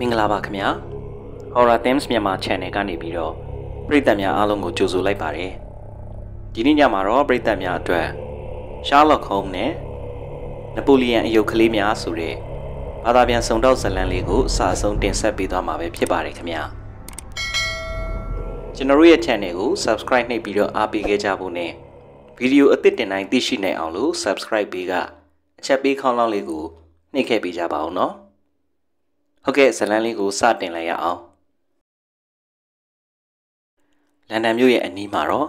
မင်္ဂလာပါခင်ဗျာ Horror Themes မြန်မာ Channel ကနေပြီးတော့ပရိသတ်များအားလုံးကိုကြိုဆိုလိုက်ပါတယ်ဒီနေ့ညမှာတော့ပရိသတ်များအတွက် Sherlock Holmes နဲ့ Napoleon အယုတ်ကလေးများဆိုတဲ့ဘာသာပြန်စုံတော့ဇာတ်လမ်းလေးကိုအစအဆုံးတင်ဆက်ပေးသွားမှာပဲဖြစ်ပါတယ်ခင်ဗျာကျွန်တော်ရဲ့ Channel ကို Subscribe နှိပ်ပြီးတော့အားပေးခဲ့ကြဖို့ ਨੇ ဗီဒီယိုအသစ်တင်တိုင်းသိရှိနိုင်အောင်လို့ Subscribe ပေးကအချက်ပေးခေါင်းလောင်းလေးကိုနှိပ်ခဲ့ပေးကြပါဦးနော်ဟုတ်ကဲ့ဇလန်းလေးကိုစတင်လိုက်ရအောင်လန်ဒန်မြို့ရဲ့အနီးမှာတော့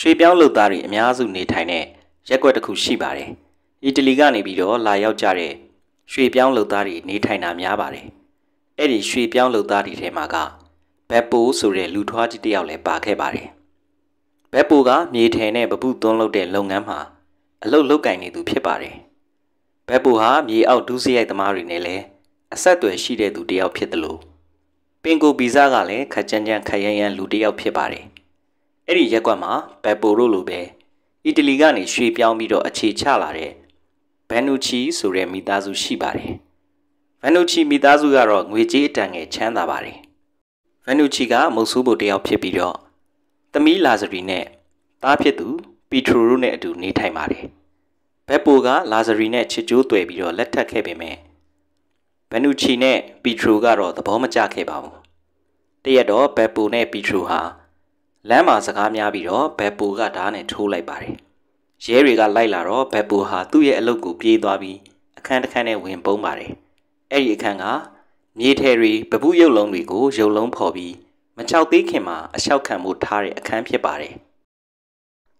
ရွှေပြောင်းလုပ်သားတွေအများစုနေထိုင်တဲ့ရက်ွက်တစ်ခုရှိပါတယ်အီတလီကနေပြီးတော့လာရောက်ကြတဲ့ရွှေပြောင်းလုပ်သားတွေနေထိုင်တာများပါတယ်အဲ့ဒီရွှေပြောင်းလုပ်သားတွေထဲမှာကဘက်ပိုးဆိုတဲ့လူထွားကြီးတစ်ယောက်လည်းပါခဲ့ပါတယ်ဘက်ပိုးကမြေထယ်နဲ့ပပုသွန်းလုပ်တဲ့လုပ်ငန်းမှာအလုပ်လုပ်ကင်နေသူဖြစ်ပါတယ်ဘက်ပိုးဟာမြေအောက်ဒုစရိုက်သမားတွေနဲ့လည်းအဆက်အသွယ်ရှိတဲ့သူတယောက်ဖြစ်တယ်လို့ပင်ကိုဗီဇကလည်းခက်ကြမ်းကြမ်းခက်ရမ်းရမ်းလူတယောက်ဖြစ်ပါတယ်။အဲ့ဒီရက်ကွက်မှာဘက်ပိုရိုလိုပဲအီတလီကနေရွှေ့ပြောင်းပြီးတော့အခြေချလာတဲ့ဘန်နူချီဆိုတဲ့မိသားစုရှိပါတယ်။ဘန်နူချီမိသားစုကတော့ငွေကြေးအတန်ငယ်ချမ်းသာပါတယ်။ဘန်နူချီကမုတ်ဆူးဖို့တယောက်ဖြစ်ပြီးတော့သမီးလာဇရီနဲ့တားဖြစ်သူ ပီထရိုရိုနဲ့အတူနေထိုင်ပါတယ်။ဘက်ပိုကလာဇရီနဲ့ချစ်ကြိုးတွေ့ပြီးတော့လက်ထပ်ခဲ့ပေမဲ့ဘန်နူချီနဲ့ပီထရိုကတော့သဘောမကျခဲ့ပါဘူးတရက်တော့ဘက်ပူနဲ့ပီထရိုဟာလမ်းမှာစကားများပြီးတော့ဘက်ပူကဓာတ်နဲ့ထိုးလိုက်ပါတယ်ရဲတွေကလိုက်လာတော့ဘက်ပူဟာသူ့ရဲ့အလုပ်ကိုပြေးသွားပြီးအခန်းတစ်ခန်းနဲ့ဝင်ပုန်းပါတယ်အဲ့ဒီအခန်းကမြေထဲတွေပပုရုပ်လုံးတွေကိုရုပ်လုံးဖော်ပြီးမချောက်သေးခင်မှာအလျှောက်ခံမှုထားတဲ့အခန်းဖြစ်ပါတယ်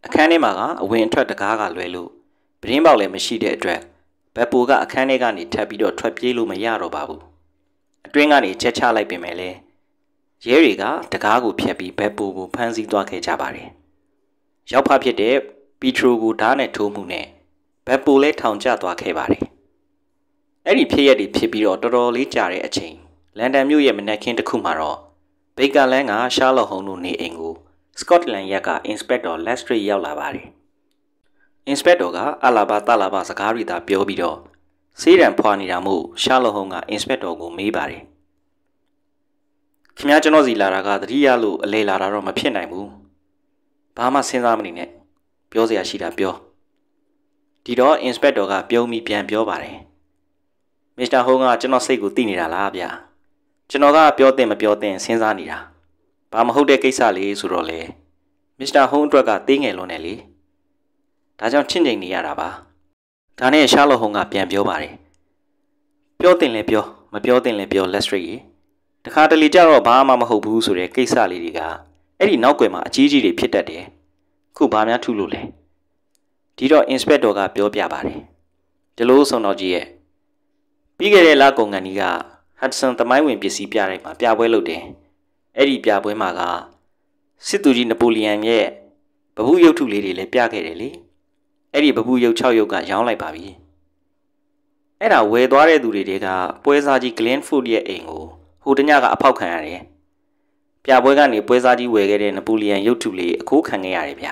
အခန်းထဲမှာကအဝင်အထွက်တကားကလွဲလို့ပြတင်းပေါက်လည်းမရှိတဲ့အတွက်ဘက်ပိုကအခန်းထဲကနေထပ်ပြီးတော့ထွက်ပြေးလို့မရတော့ပါဘူးအတွင်းကနေချက်ချလိုက်ပင်မယ်လေရဲတွေကတကားကိုဖျက်ပြီးဘက်ပိုကိုဖမ်းဆီးသွားခဲ့ကြပါတယ်ရောက်ဖဖြစ်တဲ့ပီထရိုကိုဓာတ်နဲ့ထိုးမှုနဲ့ဘက်ပိုလဲထောင်ကျသွားခဲ့ပါတယ်အဲ့ဒီဖြစ်ရက်တွေဖြစ်ပြီးတော့တော်တော်လေးကြာတဲ့အချိန်လန်ဒန်မြို့ရဲ့မနက်ခင်းတစ်ခုမှာတော့ဘေကာလန်ကရှားလော့ဟုံတို့နေအိမ်ကိုစကော့တလန်ရက်ကအင်စပက်တော်လက်စထရီရောက်လာပါတယ်အင်စပက်တော်ကအလာဘတလာဘစကားရီတာပြောပြီးတော့စေးရန်ဖွာနေတာမို့ရှာလော့ဟုံကအင်စပက်တော်ကိုမေးပါတယ်ခင်ဗျားကျွန်တော်စီလာတာကတတိယလို့အလေလာတာတော့မဖြစ်နိုင်ဘူးဘာမှစဉ်းစားမနေနဲ့ပြောစရာရှိတာပြောဒီတော့အင်စပက်တော်ကပြုံးပြီးပြန်ပြောပါတယ်မစ္စတာဟုံးကကျွန်တော်စိတ်ကိုသိနေတာလားဗျာကျွန်တော်ကပြောတဲ့မပြောတဲ့စဉ်းစားနေတာဘာမဟုတ်တဲ့ကိစ္စလေးဆိုတော့လေမစ္စတာဟုံးအတွက်ကသေးငယ်လွန်းတယ်လေဒါကြောင့်ချင့်ချိန်နေရတာပါဒါနဲ့ရှားလော့ဟုံက ပြန်ပြောပါတယ်ပြောတင်လဲပြောမပြောတင်လဲပြော let's read တခါတလေကြတော့ဘာမှမဟုတ်ဘူးဆိုတဲ့ကိစ္စလေးတွေကအဲ့ဒီနောက်ွယ်မှာအကြီးကြီးတွေဖြစ်တတ်တယ်ခုဘာများထူးလို့လဲဒီတော့ inspector ကပြောပြပါတယ်ဒီလိုဆိုတော့ကြီးရဲ့ပြီးခဲ့တဲ့လကုန်ကန်ကြီးက Hudson သမိုင်းဝင်ပစ္စည်းပြတိုက်မှာပြပွဲလုပ်တယ်အဲ့ဒီပြပွဲမှာကစစ်သူကြီးနပိုလီယံရဲ့ဗဟုရုပ်ထုလေးတွေလည်းပြခဲ့တယ်လေအဲ့ဒီပပူရုပ်6ရုပ်ကရောင်းလိုက်ပါပြီအဲ့ဒါဝယ်သွားတဲ့သူတွေတဲကပွဲစားကြီး Glen Food ရဲ့အိမ်ကိုဟိုတညကအဖောက်ခံရတယ်ပြပွဲကနေပွဲစားကြီးဝယ်ခဲ့တဲ့နပိုလီယန်ရုပ်ထုလေးအခိုးခံခဲ့ရတယ်ဗျ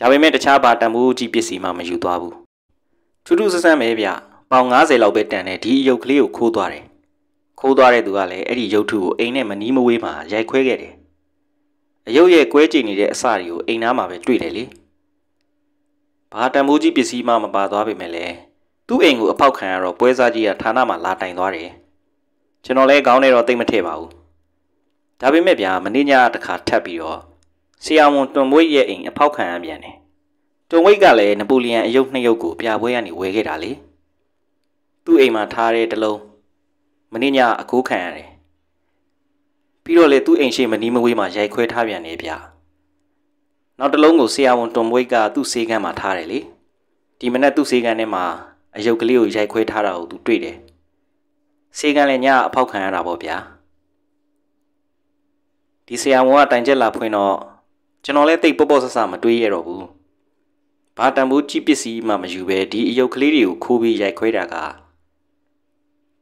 ဒါပေမဲ့တခြားဘာတန်ဖိုးကြီးပစ္စည်းမှမယူသွားဘူးထူးထူးဆန်းဆန်းပဲဗျပေါင်90လောက်ပဲတန်တဲ့ဒီရုပ်ကလေးကိုခိုးသွားတယ်ခိုးသွားတဲ့သူကလည်းအဲ့ဒီရုပ်ထုကိုအိမ်နဲ့မနီးမဝေးမှာရိုက်ခွဲခဲ့တယ်အယုတ်ရဲ့ကွဲကျင်နေတဲ့အစတွေကိုအိမ်သားမှာပဲတွေ့တယ်လေ။ဘာတန်ဖိုးကြီးပစ္စည်းမှမပါသွားပေမဲ့လည်းသူ့အိမ်ကိုအဖောက်ခံရတော့ပွဲစားကြီးကဌာနမှာလာတိုင်သွားတယ်။ကျွန်တော်လည်းခေါင်းထဲတော့တိတ်မထည့်ပါဘူး။ဒါပေမဲ့ဗျာမနေ့ညတခါထပ်ပြီးတော့ဆီယာမွန်တွန်မွေ့ရဲ့အိမ်အဖောက်ခံရပြန်တယ်။တွန်မွေ့ကလည်းနပိုလီယံအယုတ်နှစ်ယုတ်ကိုပြပွဲကနေဝယ်ခဲ့တာလေ။သူ့အိမ်မှာထားတဲ့တလုံးမနေ့ညအကူးခံရတယ်။ပြီးတော့လေသူ့အိမ်ရှိမနီးမဝေးမှာရိုက်ခွဲထားပြန်တယ်ဗျာ။နောက်တစ်လုံးကိုဆရာဝန်တွန်မွေးကသူ့ဆေးကန်းမှာထားတယ်လေဒီမနေ့သူ့ဆေးကန်းထဲမှာအယုတ်ကလေးကိုရိုက်ခွဲထားတာကိုသူတွေ့တယ်ဆေးကန်းလည်းညအဖောက်ခံရတာပေါ့ဗျာဒီဆရာဝန်ကတိုင်ချက်လာဖွင့်တော့ကျွန်တော်လည်းတိတ်ပေါ့ပေါ့ဆဆမတွေးရတော့ဘူးဘာတန်ဖိုးကြည့်ပစ္စည်းမှမယူပဲဒီအယုတ်ကလေးတွေကိုခိုးပြီးရိုက်ခွဲတာက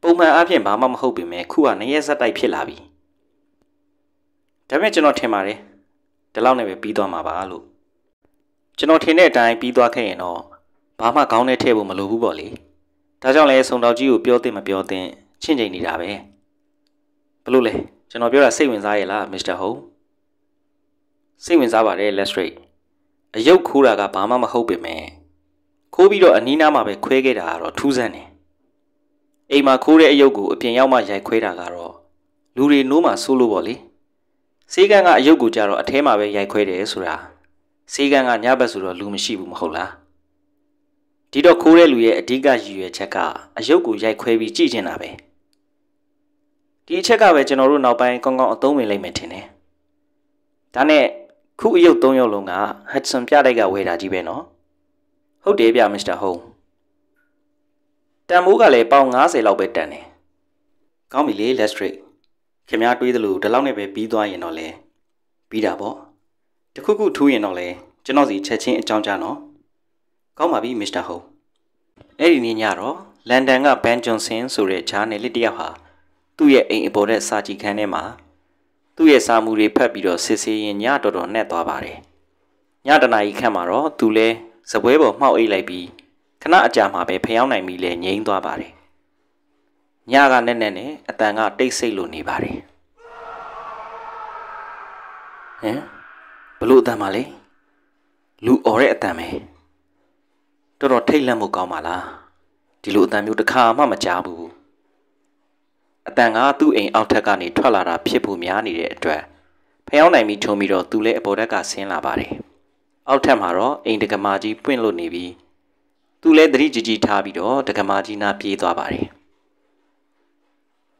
ပုံမှန်အားဖြင့်ဘာမှမဟုတ်ပေမဲ့ခုကနရက်ဆက်တိုက်ဖြစ်လာပြီဒါပေမဲ့ကျွန်တော်ထင်ပါတယ်ဒီလောက်နဲ့ပဲပြီးသွားမှာပါလို့ကျွန်တော်ထင်တဲ့အတိုင်းပြီးသွားခဲ့ရင်တော့ဘာမှခေါင်းနဲ့ထည့်ဖို့မလိုဘူးပေါ့လေဒါကြောင့်လဲစုံတော်ကြီးကိုပြောသင့်မပြောသင့်ချင့်ချိန်နေတာပဲဘလို့လဲကျွန်တော်ပြောတာစိတ်ဝင်စားရဲ့လားမစ္စတာဟုံးစိတ်ဝင်စားပါတယ်လက်စရိတ်အယုတ်ခိုးတာကဘာမှမဟုတ်ပေမဲ့ခိုးပြီးတော့အနီးနားမှာပဲခွဲခဲ့တာကတော့ထူးဆန်းတယ်အိမ်မှာခိုးတဲ့အယုတ်ကိုအပြင်ရောက်မှရိုက်ခွဲတာကတော့လူတွေနိုးမှဆိုးလို့ပေါ့လေစေးကန်းကအယုတ်ကိုကြတော့အထဲမှာပဲရိုက်ခွဲတယ်ဆိုတာစေးကန်းကညဘက်ဆိုတော့လူမရှိဘူးမဟုတ်လားဒီတော့ခိုးတဲ့လူရဲ့အဓိကရည်ရွယ်ချက်ကအယုတ်ကိုရိုက်ခွဲပြီးကြည့်ချင်တာပဲဒီအချက်ကပဲကျွန်တော်တို့နောက်ပိုင်းကောင်းကောင်းအသုံးဝင်လိုက်မယ်ထင်တယ်ဒါနဲ့ခုအယုတ်၃ရုပ်လုံးက Hudson ပြတိုက်ကဝယ်တာကြီးပဲနော်ဟုတ်တယ်ဗျမစ္စတာဟုံးတန်မိုးကလည်းပေါင်90လောက်ပဲတန်တယ်ကောင်းပြီလေ let's trade ခင်ဗျားတွေးသလိုဒီလောက်နဲ့ပဲပြီးသွားရင်တော့လဲပြီးတာပေါ့တခုခုထိုးရင်တော့လဲကျွန်တော်စီချက်ချင်းအကြောင်းကြားနော်ကောင်းပါပြီမစ္စတာဟုံအဲ့ဒီနေ့ညတော့လန်ဒန်ကဘန်ဂျွန်ဆင်ဆိုတဲ့ဂျာနယ်လစ်တယောက်ဟာသူ့ရဲ့အိမ်အပေါ်တဲ့စာကြည့်ခန်းထဲမှာသူ့ရဲ့စာမူတွေဖတ်ပြီးတော့စစ်ဆေးရင်ညတော်တော်နဲ့သွားပါတယ်ညတနာကြီးခန့်မှာတော့သူလဲစပွဲပေါ်မှောက်အိတ်လိုက်ပြီးခဏအကြာမှာပဲဖျောင်းနိုင်ပြီလဲငြိမ်းသွားပါတယ်ညကနဲ့နဲ့နဲ့အတန်ကတိတ်ဆိတ်လို့နေပါတယ်ဟမ်ဘလို့အတန်ပါလဲလူអော်တဲ့အတန်ပဲတော်တော်ထိတ်လန့်မှုကောင်းပါလားဒီလိုအတန်မျိုးတစ်ခါမှမကြားဘူးအတန်ကသူ့အိမ်အောက်ထက်ကနေထွက်လာတာဖြစ်ဖို့များနေတဲ့အတွက်ဖျောင်းနိုင်ပြီးထုံပြီးတော့သူလည်းအပေါ်ထက်ကဆင်းလာပါတယ်အောက်ထက်မှာတော့အိမ်တကမာကြီးပွင့်လို့နေပြီး သူလည်းသတိကြီးကြီးထားပြီးတော့တကမာကြီးနားပြေးသွားပါတယ်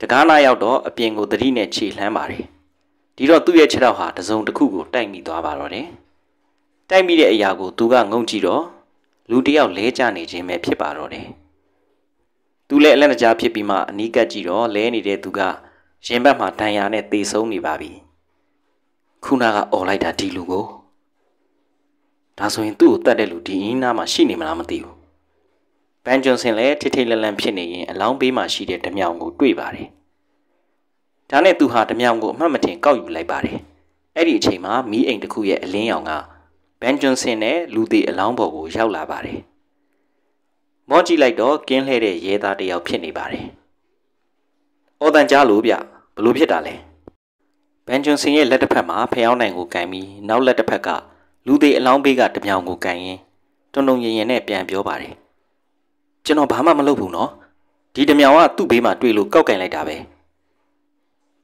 တကားနာရောက်တော့အပြင်ကိုသတိနဲ့ခြေလှမ်းပါတယ်ဒီတော့သူ့ရဲ့ခြေထောက်ဟာတစုံတစ်ခုကိုတိုက်မိသွားပါတော့တယ်တိုက်မိတဲ့အရာကိုသူကငုံကြည့်တော့လူတယောက်လဲကျနေခြင်းပဲဖြစ်ပါတော့တယ်သူလည်းအလန့်တကြားဖြစ်ပြီးမှအနီးကပ်ကြည့်တော့လဲနေတဲ့သူကရင်ဘတ်မှာဒဏ်ရာနဲ့တေဆုံးနေပါပြီခုနကអော်လိုက်တာဒီလူကိုဒါဆိုရင်သူ့ကိုတတ်တဲ့လူဒီအင်းနာမှာရှိနေမလားမသိဘူးဘန်ဂျွန်ဆင်လည်းထိထိလန့်လန့်ဖြစ်နေရင်အလောင်းပေးမှရှိတဲ့ဓမြောင်ကိုတွေ့ပါတယ်။ဒါနဲ့သူဟာဓမြောင်ကိုအမှတ်မထင်ကောက်ယူလိုက်ပါတယ်။အဲ့ဒီအချိန်မှာမီးအိမ်တစ်ခုရဲ့အလင်းရောင်ကဘန်ဂျွန်ဆင်နဲ့လူသေးအလောင်းပေါ်ကိုရောက်လာပါတယ်။မော့ကြည့်လိုက်တော့ကင်းလှဲ့တဲ့ရဲသားတစ်ယောက်ဖြစ်နေပါတယ်။အော်တန်ကြားလို့ဗျဘလို့ဖြစ်တာလဲ။ဘန်ဂျွန်ဆင်ရဲ့လက်တစ်ဖက်မှာဖျောင်းနိုင်ကိုကန်ပြီးနောက်လက်တစ်ဖက်ကလူသေးအလောင်းဘေးကဓမြောင်ကိုကန်ရင်းတုံတုံရင်ရင်နဲ့ပြန်ပြောပါတယ်။ကျွန်တော်ဘာမှမလုပ်ဘူးနော်ဒီတမြောင်ကသူ့ဘေးမှာတွေ့လို့ကောက်ကင်လိုက်တာပဲ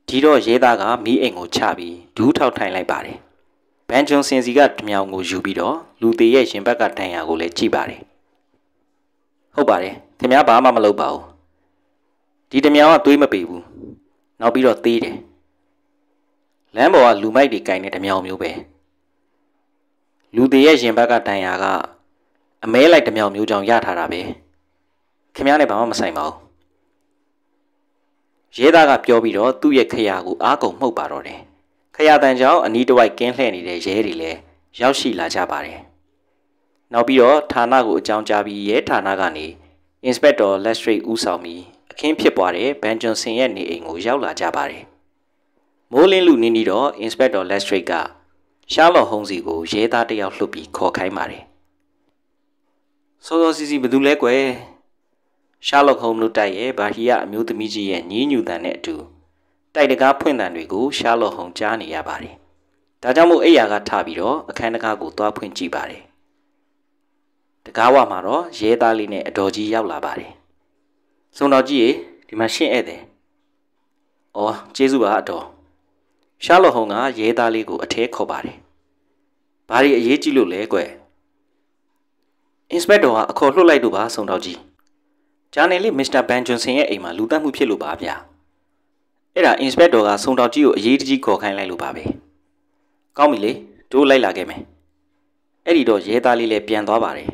ဒီတော့ရဲသားကမီးအိမ်ကိုချပြီးဒူးထောက်ထိုင်လိုက်ပါတယ်ဘန်ဂျွန်စင်စီကတမြောင်ကိုယူပြီးတော့လူသေးရဲ့ရှင်ဘက်ကထိုင်ရာကိုလည်းကြည့်ပါတယ်ဟုတ်ပါတယ်ခင်ဗျားဘာမှမလုပ်ပါဘူးဒီတမြောင်ကသွေးမပေဘူးနောက်ပြီးတော့သေးတယ်လမ်းပေါ်ကလူမိုက်တွေကင်တဲ့တမြောင်မျိုးပဲလူသေးရဲ့ရှင်ဘက်ကတိုင်ရာကအမဲလိုက်တမြောင်မျိုးကြောင့်ရထားတာပဲ။ခင်ဗျားနဲ့ဘာမှမဆိုင်ပါဘူးရဲသားကပြောပြီးတော့သူ့ရဲ့ခရာကိုအားကုန်မှုတ်ပါတော့တယ်ခရာတန်ကြောင့်အနီးတစ်ဝိုက်ကင်းလှည့်နေတဲ့ရဲတွေလည်းရောက်ရှိလာကြပါတယ်နောက်ပြီးတော့ဌာနကိုအကြောင်းကြားပြီးရဲဌာနကနေ Inspector Lestrade ဦးဆောင်ပြီးအခင်းဖြစ်ပွားတဲ့ဘန်ဂျွန်စင်ရဲ့နေအိမ်ကိုရောက်လာကြပါတယ်မိုးလင်းလူနင်းပြီးတော့ Inspector Lestrade ကရှားလော်ဟုံးစီကိုရဲသားတယောက်လှုပ်ပြီးခေါ်ခိုင်းပါတယ်စောစောစီစီဘယ်သူလဲကွယ်ရှားလော့ဟုံးလို့တိုက်ရဲ့ဘာဟီယာအမျိုးသမီးကြီးရဲ့ညင်းညူတန်နဲ့အတူတိုက်တကားဖွင့်တန်တွေကိုရှားလော့ဟုံးကြားနေရပါတယ်။ဒါကြောင့်မို့အိယာကထပြီးတော့အခန်းတကားကိုသွားဖွင့်ကြည့်ပါတယ်။တကားဝမှာတော့ရဲသားလေးနဲ့အတော်ကြီးရောက်လာပါတယ်။စုံတော်ကြီးရေဒီမှာရှင့်ဧည့်သည်။အော်ကျေးဇူးပါအတော်။ရှားလော့ဟုံးကရဲသားလေးကို အထဲခေါ်ပါတယ်။ဘာတွေအရေးကြီးလို့လဲကွ။အင်စပက်တော်ကအခေါ်လွှတ်လိုက်တော့ပါစုံတော်ကြီး။ဂျာနယ်လေးမစ္စတာဘန်ဂျွန်ဆင်ရဲ့အိမ်မှာလူတက်မှုဖြစ်လို့ပါဗျာအဲ့ဒါအင်စပက်တော်ကစုံတော်ကြီးကိုအရေးတကြီးခေါ်ခိုင်းလိုက်လို့ပါပဲကောင်းပြီလေတို့လိုက်လာခဲ့မယ်အဲ့ဒီတော့ရဲသားလေးလည်းပြန်သွားပါတယ်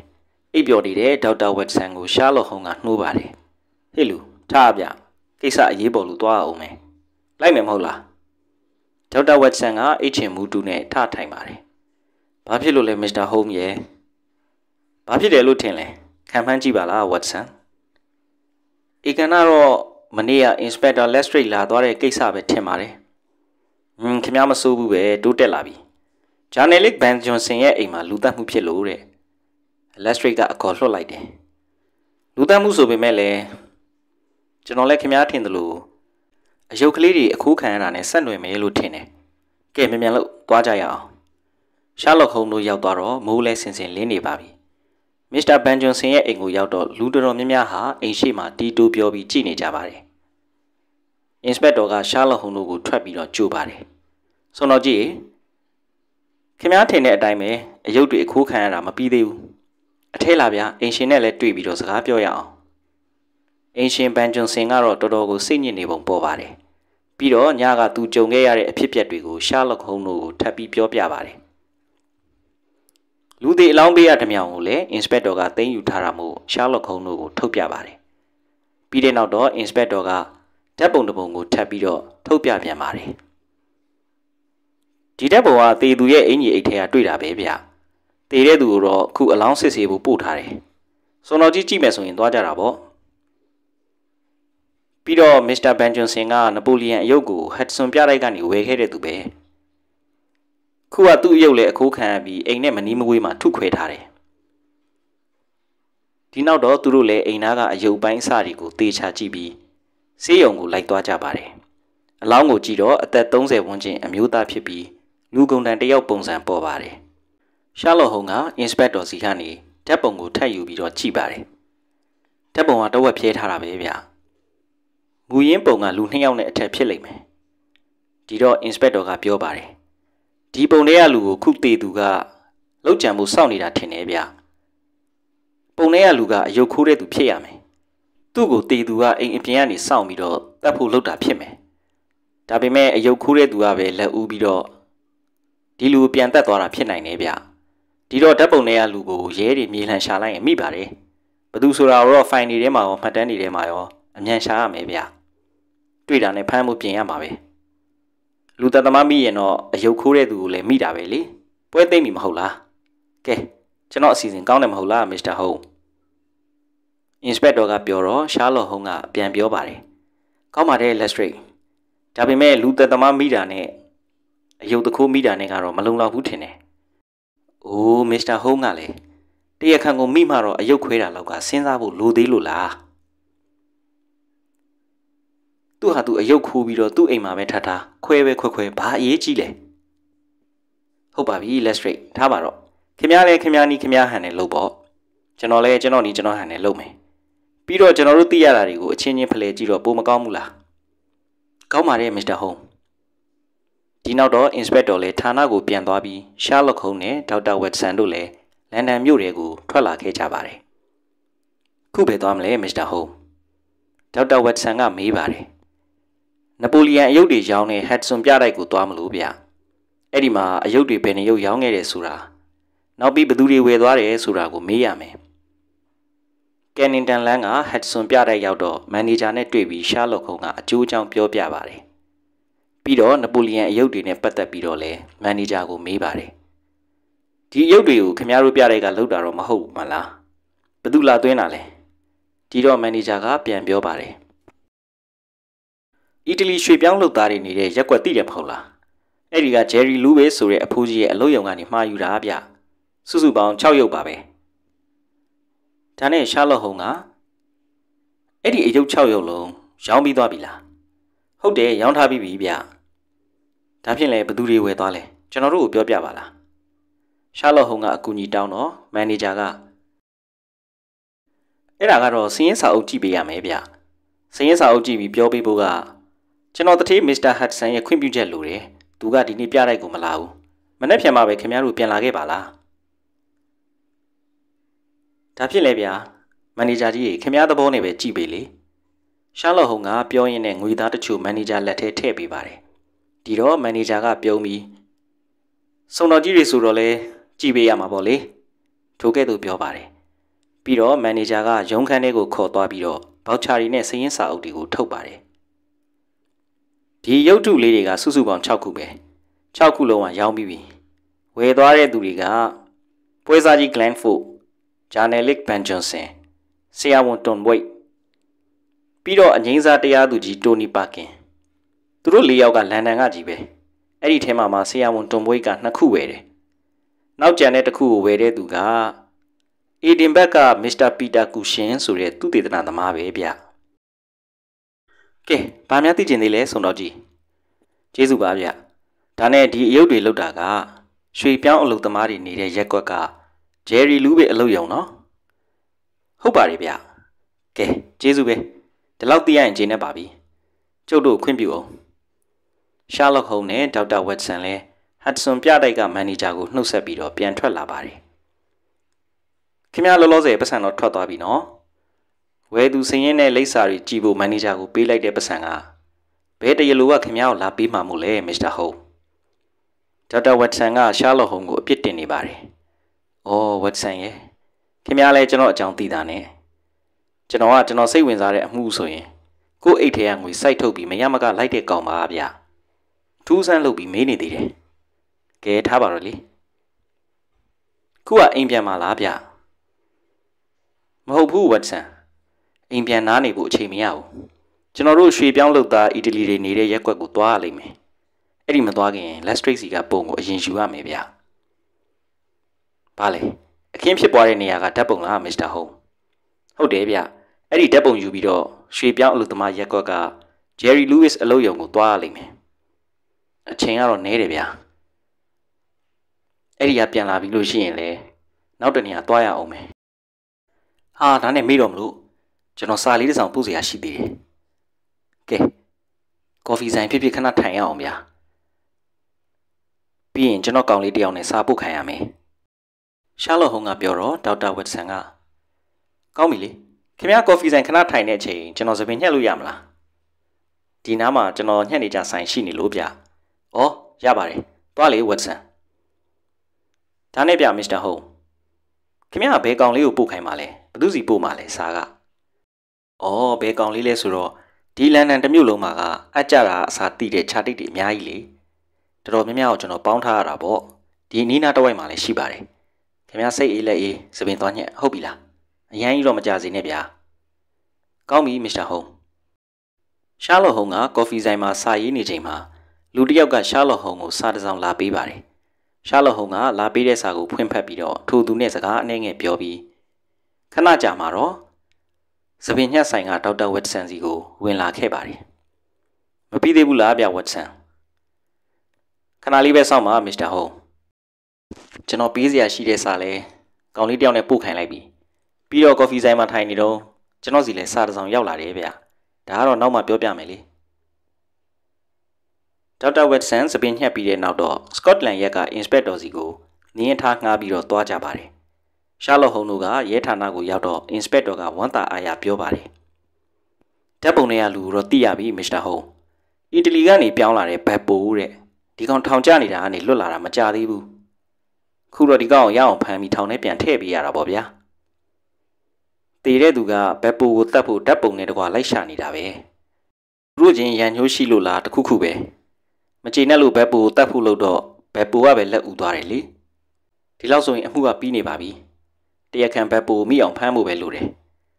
အိပ်ပျော်နေတဲ့ဒေါက်တာဝက်ဆန်ကိုရှားလော့ဟုံးကနှိုးပါတယ်ဟေ့လူထားဗျကိစ္စအရေးပေါ်လို့သွားအောင်မယ်လိုက်မယ်မဟုတ်လားဒေါက်တာဝက်ဆန်ကအိတ်ချင်မူတူနဲ့ထထိုင်ပါတယ်ဘာဖြစ်လို့လဲမစ္စတာဟုံးရဲ့ဘာဖြစ်တယ်လို့ထင်လဲခံမှန်းကြည့်ပါလားဝက်ဆန်။အေကန်ကတော့မနေ့က Inspector Lestrade လာသွားတဲ့ကိစ္စပဲထင်ပါတယ်။ဟင်းခင်ဗျားမစိုးဘူးပဲတိုးတက်လာပြီ။ Journalist Van Johnson ရဲ့အိမ်မှာလူသတ်မှုဖြစ်လို့တဲ့။ Lestrade ကအခေါ်လွှတ်လိုက်တယ်။လူသတ်မှုဆိုပေမဲ့လည်းကျွန်တော်လည်းခင်ဗျားထင်တယ်လို့အယုတ်ကလေးတွေအခိုးခံရတာနဲ့ဆက်နွယ်မယ်လို့ထင်တယ်။ကဲမြန်မြန်လို့သွားကြရအောင်။ရှားလော့ခုံးတို့ရောက်သွားတော့မိုးလဲဆင်ဆင်လင်းနေပါပြီမစ္စတာဘန်ဂျွန်ဆင်ရဲ့အိမ်ကိုရောက်တော့လူတော်တော်များများဟာအိမ်ရှိမှတီးတိုးပြောပြီးကြည်နေကြပါတယ်။အင်စပက်တော်ကရှားလဟုန်တို့ကိုထွက်ပြီးတော့ကြိုပါတယ်။ဆိုတော့ကြည့်ခင်ဗျားထင်တဲ့အတိုင်းပဲအယုတ်တွေအခိုးခံရတာမပြီးသေးဘူး။အထဲလာဗျာအိမ်ရှင်နဲ့လည်းတွေ့ပြီးတော့စကားပြောရအောင်။အိမ်ရှင်ဘန်ဂျွန်ဆင်ကတော့တော်တော်ကိုစိတ်ညစ်နေပုံပေါ်ပါတယ်။ပြီးတော့ညကသူကြုံခဲ့ရတဲ့အဖြစ်အပျက်တွေကိုရှားလဟုန်တို့ကိုထပ်ပြီးပြောပြပါတယ်လူသေးအလောင်းပေးရဓမြောင်ကိုလည်း inspector ကသိမ်းယူထားတာမို့ Sherlock Holmes တို့ကိုထုတ်ပြပါတယ်။ပြီးတဲ့နောက်တော့ inspector ကဓာတ်ပုံတစ်ပုံကိုထပ်ပြီးတော့ထုတ်ပြပြန်ပါတယ်။ဒီဓာတ်ပုံကတေသူရဲ့အင်ကြီးအိတ်ထဲကတွေ့တာပဲဗျ။တေတဲ့သူကိုတော့ခုအလောင်းစစ်ဆေးဖို့ပို့ထားတယ်။စုံတော်ကြီးကြည့်မယ်ဆိုရင်သွားကြတာပေါ့။ပြီးတော့ Mr. Benjamin ကနပိုလီယန်အယုတ်ကို Hudson ပြလိုက်ကနေဝယ်ခဲ့တဲ့သူပဲ။ခုကသူ့အယုတ်လည်းအခိုးခံရပြီးအိမ်နဲ့မနီးမဝေးမှာထုခွဲထားတယ်ဒီနောက်တော့သူတို့လည်းအိမ်သားကအယုတ်ပိုင်းအစတွေကိုသေချာကြည့်ပြီးဆေးရုံကိုလိုက်သွားကြပါတယ်အလောင်းကိုကြည့်တော့အသက်30ဝန်းကျင်အမျိုးသားဖြစ်ပြီးလူကုန်တန်တယောက်ပုံစံပေါ်ပါတယ်ရှာလော့ဟုံကအင်စပက်တော်စီကနေဓာတ်ပုံကိုထပ်ယူပြီးတော့ကြည့်ပါတယ်ဓာတ်ပုံကတဝက်ဖြဲထားတာပဲဗျမူရင်းပုံကလူနှစ်ယောက်နဲ့အထက်ဖြစ်လိမ့်မယ်ဒီတော့အင်စပက်တော်ကပြောပါတယ်ဒီပုံထဲကလူကို ခုတေသူကလောက်ကြံမှုစောင့်နေတာထင်တယ်ဗျပုံထဲကလူကအယုတ်ခိုးတဲ့သူဖြစ်ရမယ်သူ့ကိုတေသူကအိမ်အပြင်ကနေစောင့်ပြီးတော့တတ်ဖို့လောက်တာဖြစ်မယ်ဒါပေမဲ့အယုတ်ခိုးတဲ့သူကပဲလက်ဦးပြီးတော့ဒီလူပြန်တက်သွားတာဖြစ်နိုင်တယ်ဗျဒီတော့ဓာတ်ပုံထဲကလူကိုရဲတွေမြေလှန်ရှာလိုက်ရင်မိပါတယ်ဘသူဆိုတာတော့ file တွေထဲမှာရောမှတ်တမ်းတွေထဲမှာရောအမြန်ရှာရမယ်ဗျတွေ့တာနဲ့ဖမ်းမှုပြင်ရမှာပဲလူသက်သမားမိရင်တော့အယုတ်ခိုးတဲ့သူကိုလည်းမိတာပဲလေပွဲသိမ့်ပြီမဟုတ်လားကဲကျွန်တော်အစီအစဉ်ကောင်းတယ်မဟုတ်လားမစ္စတာဟုံးအင်စပက်တော်ကပြောတော့ရှားလော်ဟုံးကပြန်ပြောပါတယ်ကောင်းပါတယ်လက်စထရိတ်ဒါပေမဲ့လူသက်သမားမိတာနဲ့အယုတ်တခိုးမိတာနဲ့ကတော့မလုံလောက်ဘူးထင်တယ်အိုးမစ္စတာဟုံးကလည်းတရခန့်ကိုမိမှတော့အယုတ်ခွဲတာလောက်ကစဉ်းစားဖို့လိုသေးလို့လားသူ့ဟာသူအယုတ်ခိုးပြီးတော့သူ့အိမ်မှာပဲထထားခွဲပဲခွဲခွဲဘာအရေးကြီးလဲဟုတ်ပါပြီ let's straight ထားပါတော့ခင်ဗျားလည်းခင်ဗျားနီးခင်ဗျားဟန်နဲ့လုပ်ပေါ့ကျွန်တော်လည်းကျွန်တော်နီးကျွန်တော်ဟန်နဲ့လုပ်မယ်ပြီးတော့ကျွန်တော်တို့သိရတာတွေကိုအချင်းချင်းဖလှယ်ကြည့်တော့ပိုမကောင်းဘူးလားကောင်းပါတယ် Mr. Home ဒီနောက်တော့ Inspector လည်းဌာနကိုပြန်သွားပြီး Sherlock Holmes နဲ့ Dr. Watson တို့လည်းလန်ဒန်မြို့တွေကိုထွက်လာခဲ့ကြပါတယ်ခုပဲသွားမလဲ Mr. Home ဒေါက်တာဝက်ဆန်ကမေးပါတယ်နပိုလီယန်အယုတ်တွေရောင်းတဲ့ဟတ်ဆွန်ပြတိုက်ကိုသွားမလို့ဗျအဲ့ဒီမှာအယုတ်တွေဘယ်နေရုပ်ရောင်းခဲ့တယ်ဆိုတာနောက်ပြီးဘသူတွေဝယ်သွားတယ်ဆိုတာကိုမေးရမယ်ကယ်နင်တန်လန်းကဟတ်ဆွန်ပြတိုက်ရောက်တော့မန်နေဂျာနဲ့တွေ့ပြီးရှာလော့ခုံကအကျိုးအကြောင်းပြောပြပါတယ်ပြီးတော့နပိုလီယန်အယုတ်တွေနဲ့ပတ်သက်ပြီးတော့လဲမန်နေဂျာကိုမေးပါတယ်ဒီအယုတ်တွေကိုခင်ဗျားတို့ပြတိုက်ကလောက်တာတော့မဟုတ်ဘူးမလားဘသူလာသွင်းတာလဲဒီတော့မန်နေဂျာကပြန်ပြောပါတယ်အီတလီရွှေပြောင်းလုပ်သားတွေနေတဲ့ရက်ွက်တိတယ်မဟုတ်လားအဲ့ဒီကဂျယ်ရီ လူးဘေးဆိုတဲ့အဖိုးကြီးရဲ့အလုပ်ရုံကနေမှားယူတာဗျစုစုပေါင်း6ရုပ်ပါပဲဒါနဲ့ရှာလော့ဟုံကအဲ့ဒီအယုတ်6ရုပ်လုံးရောင်းပြီးသွားပြီလားဟုတ်တယ်ရောင်းထားပြီးပြီဗျဒါဖြင့်လည်းဘသူတွေဝယ်သွားလဲကျွန်တော်တို့ကိုပြောပြပါလားရှာလော့ဟုံကအကူအညီတောင်းတော့မန်နေဂျာကအဲ့ဒါကတော့စင်းရင်စာအုပ်ကြည့်ပေးရမယ်ဗျစင်းရင်စာအုပ်ကြည့်ပြီးပြောပေးဖို့ကကျွန်တော်တထေးမစ္စတာဟတ်ဆန်ရဲ့ခွင့်ပြုချက်လိုတယ်သူကဒီနေ့ပြလိုက်ကိုမလာဘူးမနေ့ပြန်မှပဲခင်ဗျားတို့ပြန်လာခဲ့ပါလားဒါဖြစ်လေဗျာမန်နေဂျာကြီးရေခင်ဗျားသဘောနဲ့ပဲကြည့်ပေးလေရှာလော့ဟုံကပြောရင်းနဲ့ငွေသားတချို့မန်နေဂျာလက်ထဲထည့်ပေးပါတယ်ဒီတော့မန်နေဂျာကပြုံးပြီးစုံတော်ကြီးတွေဆိုတော့လဲကြည့်ပေးရမှာပေါ့လေထိုကဲ့သို့ပြောပါတယ်ပြီးတော့မန်နေဂျာကရုံးခန်းထဲကိုခေါ်သွားပြီးတော့ဘောက်ချာရီနဲ့စည်ရင်းစာအုပ်တွေကိုထုတ်ပါတယ်ဒီရုပ်ထုလေးတွေကစုစုပေါင်း6ခုပဲ6ခုလုံးကရောင်းပြီးပြီဝယ်သွားတဲ့သူတွေကပွဲစားကြီး Glenn Ford, Journalic Ben Johnson, ဆရာဝန် Tom White ပြီးတော့အငိမ့်စားတရားသူကြီး Tony Parkin သူတို့၄ယောက်ကလန်ဒန်ကကြီးပဲအဲ့ဒီထဲမှာမှဆရာဝန် Tom White ကနှစ်ခုဝယ်တယ်နောက်ကြံတဲ့တစ်ခုကိုဝယ်တဲ့သူက Edinburgh က Mr. Peter Cushing ဆိုတဲ့သုတေသနသမားပဲဗျာကဲဘာများသိကျင်သေးလဲဆုံတော်ကြီးကျေးဇူးပါဗျဒါနဲ့ဒီအယုတ်တွေလောက်တာက ရွှေပြောင်းအလုပ်သမားတွေနေတဲ့ရက်ကွက်ကဂျယ်ရီလူးပဲအလုပ်ရုံနော်ဟုတ်ပါတယ်ဗျကဲကျေးဇူးပဲဒီလောက်သိရရင်ကျေနပ်ပါပြီကျုပ်တို့ခွင့်ပြုအောင်ရှားလော့ဟုံနဲ့ဒေါက်တာဝက်ဆန်လဲဟတ်ဆန်ပြတိုက်ကမန်နေဂျာကိုနှုတ်ဆက်ပြီးတော့ပြန်ထွက်လာပါတယ်ခင်ဗျားလောလောဆယ်ပတ်စံတော့ထွက်သွားပြီနော်ဝယ်သူစရင်နဲ့လိပ်စာတွေကြည့်ဖို့မန်နေဂျာကိုပေးလိုက်တဲ့ပတ်စံကဘယ်တရလိုကခင်ဗျားကိုလာပေးမှာမို့လဲမစ္စတာဟုံဒေါက်တာဝက်ဆန်ကရှားလော့ဟုံကိုအပြစ်တင်နေပါတယ်။အော်ဝက်ဆန်ရဲ့ခင်ဗျားလည်းကျွန်တော်အကြောင်းသိတာနဲ့ကျွန်တော်ကကျွန်တော်စိတ်ဝင်စားတဲ့အမှုဆိုရင်ကို့အိတ်ထဲကငွေစိုက်ထုတ်ပြီးမရမကလိုက်တဲ့ကောင်ပါဗျ။ထူးဆန်းလုပ်ပြီးမေးနေသေးတယ်။ကဲထားပါတော့လေ။ခုကအိမ်ပြန်มาလားဗျ။မဟုတ်ဘူးဝက်ဆန်။အိမ်ပြန်နားနေဖို့အချိန်မရဘူးကျွန်တော်တို့ရွှေပြောင်းလုပ်သားအီတလီတွေနေတဲ့ရက်ကွက်ကိုသွားရလိမ့်မယ်အဲ့ဒီမသွားခင် last trace စီကပုံကိုအရင်ယူရမယ်ဗျဘာလဲအခင်းဖြစ်ပွားတဲ့နေရာကဓာတ်ပုံလား Mr. Home ဟုတ်တယ်ဗျအဲ့ဒီဓာတ်ပုံယူပြီးတော့ရွှေပြောင်းအလုပ်သမားရက်ကွက်က Jerry Lewis အလုပ်ရုံကိုသွားရလိမ့်မယ်အချိန်ကတော့နဲတယ်ဗျအဲ့ဒီကပြန်လာပြီလို့ရှိရင်လေနောက်တနေရာသွားရအောင်မယ်ဟာဒါနဲ့မေ့တော့မလို့ကျွန်တော်စာလေးတစ်စောင်ပို့စရာရှိသေးတယ်ကဲကော်ဖီဆိုင်ဖြစ်ဖြစ်ခဏထိုင်ရအောင်ဗျာပြီးရင်ကျွန်တော်ကောင်လေးတယောက်နဲ့စာပို့ခံရမယ်ရှာလော့ဟုံးကပြောတော့ဒေါက်တာဝက်ဆန်ကကောင်းပြီလေခင်ဗျားကော်ဖီဆိုင်ခဏထိုင်တဲ့အချိန်ကျွန်တော်သပင်ညှက်လို့ရမလားဒီနားမှာကျွန်တော်ညှက်နေကြဆိုင်ရှိနေလို့ဗျ။အော်ရပါတယ်။သွားလေဝက်ဆန်။ဒါနဲ့ပြမစ္စတာဟုံးခင်ဗျားဘယ်ကောင်လေးကိုပို့ခိုင်းပါလဲ။ဘသူစီပို့မှာလဲစားက။။အော်ဘယ်ကောင်လေးလဲဆိုတော့ဒီလန်ဒန်တစ်မြို့လုံးမှာကအကြတာအစာတိတဲ့ခြားတိတ်တွေအများကြီးလေ။တော်တော်များများကိုကျွန်တော်ပေါင်းထားရတာပေါ့။ဒီနီးနာတဝိုက်မှာလည်းရှိပါတယ်။ခင်ဗျားစိတ်အေးလက်အေးစပင်သွားညက်ဟုတ်ပြီလား။အရန်ကြီးတော့မကြစေနဲ့ဗျာ။ကောင်းပြီမစ္စတာဟုံး။ရှားလော့ဟုံးကကော်ဖီဆိုင်မှာစာရေးနေချိန်မှာလူတစ်ယောက်ကရှားလော့ဟုံးကိုစာတစ်စောင်လာပေးပါတယ်။ရှားလော့ဟုံးကလာပေးတဲ့စာကိုဖွင့်ဖက်ပြီးတော့ထိုသူနဲ့စကားအနှဲငယ်ပြောပြီးခဏကြာမှာတော့စပင်ညှက်ဆိုင်ကဒေါက်တာဝက်ဆန်စီကိုဝင်လာခဲ့ပါတယ်မပြီးသေးဘူးလားဗျဝက်ဆန်ခဏလေးပဲစောင့်ပါမစ္စတာဟုံးကျွန်တော်ပေးစရာရှိတဲ့စာလဲကောင်လေးတယောက်နဲ့ပို့ခိုင်းလိုက်ပြီပြီးတော့ကော်ဖီဆိုင်မှာထိုင်နေတော့ကျွန်တော်စီလဲစာတစ်စောင်ရောက်လာတယ်ဗျဒါကတော့နောက်မှပြောပြမယ်လေဒေါက်တာဝက်ဆန်စပင်ညှက်ပြီးတဲ့နောက်တော့စကော့တလန်ရက်ကအင်စပက်တော်စီကိုနင်းထားငှားပြီးတော့သွားကြပါတယ်ရှာလော့ဟုံတို့ကရဲဌာနကိုရောက်တော့ inspector ကဝန်တာအားရပြောပါတယ်ဓာတ်ပုံတွေကလူတော့သိရပြီ Mr. Home အီတလီကနေပြောင်းလာတဲ့ဘတ်ပိုးတဲ့ဒီကောင်ထောင်ကျနေတာကနေလွတ်လာတာမကြသေးဘူးခုတော့ဒီကောင်ကိုရအောင်ဖမ်းပြီးထောင်ထဲပြန်ထည့်ပေးရတာပေါ့ဗျာတည်တဲ့သူကဘက်ပိုကိုတတ်ဖို့ဓာတ်ပုံနဲ့တကွာလိုက်ရှာနေတာပဲသူတို့ချင်းရန်ညှိုးရှိလို့လားတခုခုပဲမကျေနပ်လို့ဘက်ပိုကိုတတ်ဖို့လို့တော့ဘက်ပိုကပဲလက်ဥသွားတယ်လေဒီလောက်ဆိုရင်အမှုကပြီးနေပါပြီ။တရားခံဘက်ပိုမိအောင်ဖမ်းဖို့ပဲလိုတယ်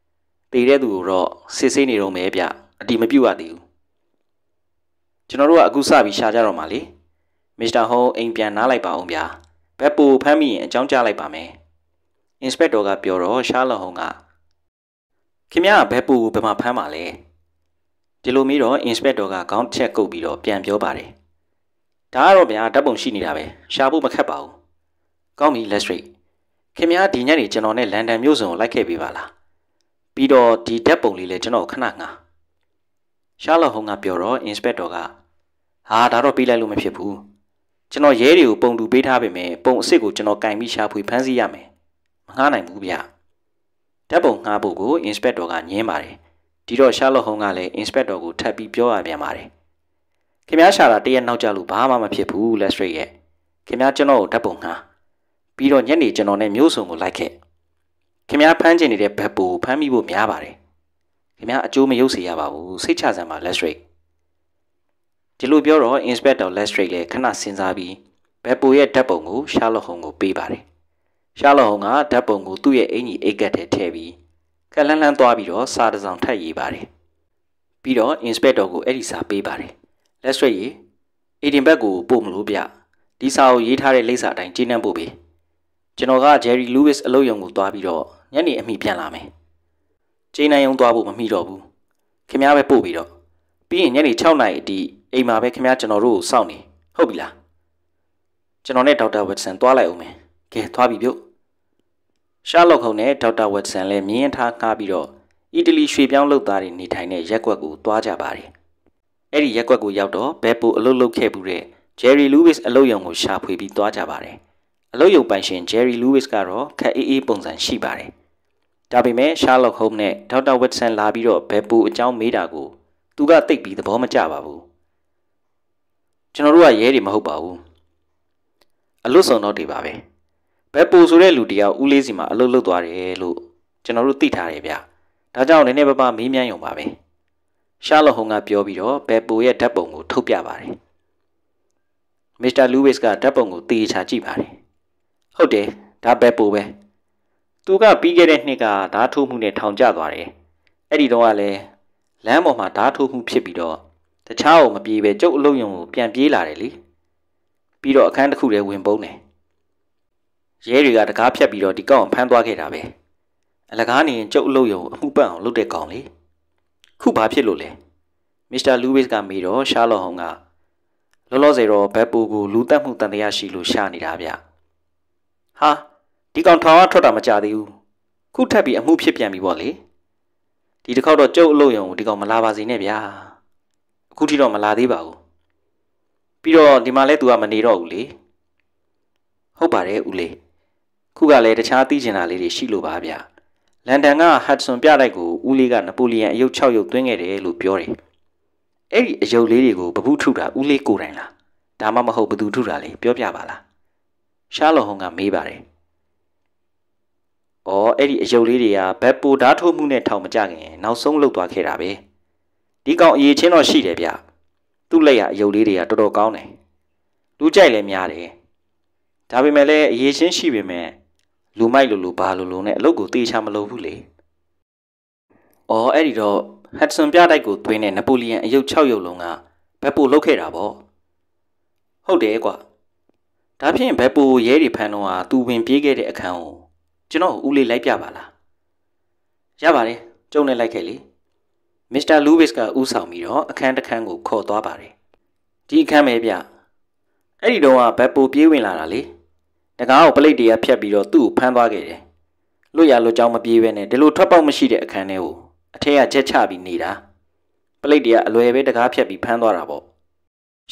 ။တေတဲ့သူကိုတော့စစ်ဆေးနေတော့မယ်ဗျ။အတီမပြုတ်ရသေးဘူး။ကျွန်တော်တို့ကအခုစပြီးရှာကြတော့မှာလေ။မစ္စတာဟုံးအိမ်ပြန်နားလိုက်ပါအောင်ဗျာ။ဘက်ပိုဖမ်းမိရင်အကြောင်းကြားလိုက်ပါမယ်။အင်စပက်တော်ကပြောတော့ရှားလဟုံးကခင်ဗျားဘက်ပိုကိုဘယ်မှာဖမ်းပါလဲ။ဒီလိုမျိုးတော့အင်စပက်တော်ကခေါင်းချက်ကုပ်ပြီးတော့ပြန်ပြောပါတယ်။ဒါကတော့ဗျာဓာတ်ပုံရှိနေတာပဲ။ရှားဖို့မခက်ပါဘူး။ကောင်းပြီလက်စရိတ်ခင်ဗျားဒီညနေကျွန်တော်နဲ့လန်ဒန်မြို့စုံကိုလိုက်ခဲ့ပေးပါလားပြီးတော့ဒီဓာတ်ပုံလေးလည်းကျွန်တော်ခဏငါရှာလော့ဟုံးကပြောတော့ inspector ကဟာဒါတော့ပေးလိုက်လို့မဖြစ်ဘူးကျွန်တော်ရဲတွေကိုပုံတူပေးထားပေမဲ့ပုံအစ်စ်ကိုကျွန်တော်ကင်ပြီးရှာဖွေဖမ်းဆီးရမယ်မငှားနိုင်ဘူးဗျဓာတ်ပုံငှားဖို့ကို inspector ကညင်းပါတယ်ဒီတော့ရှာလော့ဟုံးကလည်း inspector ကိုထပ်ပြီးပြောရပြန်ပါတယ်ခင်ဗျားရှာတာတရက်နောက်ကျလို့ဘာမှမဖြစ်ဘူးလက်စထရိတ်ရဲ့ခင်ဗျားကျွန်တော်ကိုဓာတ်ပုံငှားပြီးတော့ညနေကျွန်တော်နဲ့မျိုးစုံကိုလိုက်ခဲ့ခင်ဗျားဖမ်းကျင်နေတဲ့ဘက်ပူဖမ်းမိဖို့များပါတယ်ခင်ဗျားအကျိုးမရုပ်စေရပါဘူးစိတ်ချစမ်းပါ let's rate ဒီလိုပြောတော့ inspector let's rate လည်းခဏစဉ်းစားပြီးဘက်ပူရဲ့ဓာတ်ပုံကို Sherlock Holmes ကိုပေးပါတယ် Sherlock Holmes ကဓာတ်ပုံကိုသူ့ရဲ့အင်ကြီးအိတ်ကက်ထဲထည့်ပြီးကလန်းလန်းသွားပြီးတော့စာတစ်စောင်ထပ်ရေးပါတယ်ပြီးတော့ inspector ကိုအဲ့ဒီစာပေးပါတယ် let's rate ရေး Edinburgh ကိုပို့မလို့ဗျဒီစာကိုရေးထားတဲ့လိပ်စာအတိုင်းကျင်းနှံ့ဖို့ပဲကျွန်တော်က Jerry Lewis အလုပ်ရုံကိုသွားပြီးတော့ညနေအမိပြန်လာမယ်ကျေးနိုင်အောင်သွားဖို့မမိတော့ဘူးခင်ဗျားပဲပို့ပြီးတော့ပြီးရင်ညနေ6နာရီအထိအိမ်မှာပဲခင်ဗျားကျွန်တော်တို့ကိုစောင့်နေဟုတ်ပြီလားကျွန်တော်နဲ့ဒေါက်တာဝက်ဆန်သွားလိုက်အောင်မယ်ကဲသွားပြီပြုတ်ရှာလော့ခုံနဲ့ဒေါက်တာဝက်ဆန်လည်းမြင်းထားကားပြီးတော့အီတလီရွှေပြောင်းလုပ်သားတွေနေထိုင်တဲ့ရက်ွက်ကိုသွားကြပါတယ်အဲ့ဒီရက်ွက်ကိုရောက်တော့ဘက်ပူအလုပ်လုပ်ခဲ့မှုတဲ့ Jerry Lewis အလုပ်ရုံကိုရှာဖွေပြီးသွားကြပါတယ်။အလုပ်ရုပ်ပိုင်ရှင် Jerry Lewis ကတော့ခက်အေးအေးပုံစံရှိပါတယ်။ဒါပေမဲ့ Sherlock Holmes နဲ့ Dr. Watson လာပြီးတော့ဘယ်ပူအကြောင်းမေးတာကိုသူကသိပ်ပြီးသဘောမကျပါဘူး။ကျွန်တော်တို့ကရဲတွေမဟုတ်ပါဘူး။အလွတ်ဆောင်တော့တွေပါပဲ။ဘယ်ပူဆိုတဲ့လူတယောက်ဦးလေးစီမှာအလုပ်လုပ်သွားတယ်လို့ကျွန်တော်တို့သိထားတယ်ဗျ။ဒါကြောင့်နည်းနည်းပါးပါးမေးမြန်းရုံပါပဲ။ရှာလော့ဟုံကပြောပြီးတော့ဘယ်ပူရဲ့ဓာတ်ပုံကိုထုတ်ပြပါတယ်။မစ္စတာလူးဝစ်ကဓာတ်ပုံကိုသေချာကြည့်ပါတယ်ဟုတ်တယ်ဒါပဲပိုပဲသူကပြီးခဲ့တဲ့နှစ်ကဓာတ်ထိုးမှုနဲ့ထောင်ကျသွားတယ်အဲ့ဒီတော့ကလည်းလမ်းပေါ်မှာဓာတ်ထိုးမှုဖြစ်ပြီးတော့တခြားကိုမပြေးပဲကျုပ်အလုံးယုံကိုပြန်ပြေးလာတယ်လေပြီးတော့အခန်းတစ်ခုထဲဝင်ပုန်းတယ်ရဲတွေကတကားဖြတ်ပြီးတော့ဒီကောင်ဖမ်းသွားခဲ့တာပဲအလကားနေရင်ကျုပ်အလုပ်ရုံအမှုပတ်အောင်လုပ်တဲ့ကောင်လေခုဘာဖြစ်လို့လဲမစ္စတာလူးဝစ်ကမေးတော့ရှားလော့ဟုံကလောလောဆယ်တော့ဘက်ပူကိုလူတက်မှုတန်တရားရှိလို့ရှားနေတာဗျဟာဒီကောင်ထောင်ကထွက်တာမကြသေးဘူးခုထပ်ပြီးအမှုဖြစ်ပြန်ပြီပေါ့လေဒီတစ်ခေါက်တော့ကြုတ်အလို့ရုံကိုဒီကောင်မလာပါစေနဲ့ဗျာအခုထိတော့မလာသေးပါဘူးပြီးတော့ဒီမှာလဲသူကမနေတော့ဘူးလေဟုတ်ပါတယ်ဦးလေးခုကလည်းတခြားသိကျင်တာလေးတွေရှိလို့ပါဗျာလန်ဒန်ကဟတ်ဆွန်ပြလိုက်ကိုဦးလေးကနပိုလီယံအယုတ်6ရုပ်သွင်းခဲ့တယ်လို့ပြောတယ်အဲ့ဒီအယုတ်လေးတွေကိုဗပုထုတာဦးလေးကိုယ်တိုင်လားဒါမှမဟုတ်ဘသူထုတာလဲပြောပြပါလားရှားလော်ဟုံကမေးပါတယ်။အော်အဲ့ဒီအယုတ်လေးတွေကဘက်ပိုဓာတ်ထုတ်မှုနဲ့ထောင်မကြခင်နောက်ဆုံးလုတ်သွားခဲ့တာပဲ။ဒီကောင်အရေးချင်းတော့ရှိတယ်ဗျ။သူ့လက်ရအယုတ်လေးတွေကတော်တော်ကောင်းတယ်။လူကြိုက်လည်းများတယ်။ဒါပေမဲ့လည်းအရေးချင်းရှိပေမဲ့လူမိုက်လိုလိုဘာလိုလိုနဲ့အလုပ်ကိုတေချာမလုပ်ဘူးလေ။အော်အဲ့ဒီတော့ဟက်ဆန်ပြတိုက်ကိုသွင်းတဲ့နပိုလီယန်အယုတ်6ရုပ်လုံးကဘက်ပိုလုတ်ခဲ့တာပေါ့။ဟုတ်တယ်ကွာ။ဒါဖြင့်ဘက်ပူရဲတွေဖမ်းတော့ဟာသူဝင်ပြေးခဲ့တဲ့အခန်းကိုကျွန်တော်ဦးလေးလိုက်ပြပါလားရပါတယ်ကျုံနဲ့လိုက်ခဲ့လေမစ္စတာလူးဝစ်ကဦးဆောင်ပြီးတော့အခန်းတစ်ခန်းကို ခေါ်သွားပါတယ်ဒီအခန်းပဲဗျအဲ့ဒီတော့ကဘက်ပူပြေးဝင်လာတာလေတကားကိုပလိတ်တွေကဖြတ်ပြီးတော့သူ့ကိုဖမ်းသွားခဲ့တယ်လွတ်ရလွတ်ကြောင်းမပြေးပဲနဲ့ဒီလိုထွက်ပေါက်မရှိတဲ့အခန်းထဲကိုအထက်ကချက်ချပြီးနေတာပလိတ်တွေကအလွယ်ပဲတကားဖြတ်ပြီးဖမ်းသွားတာပေါ့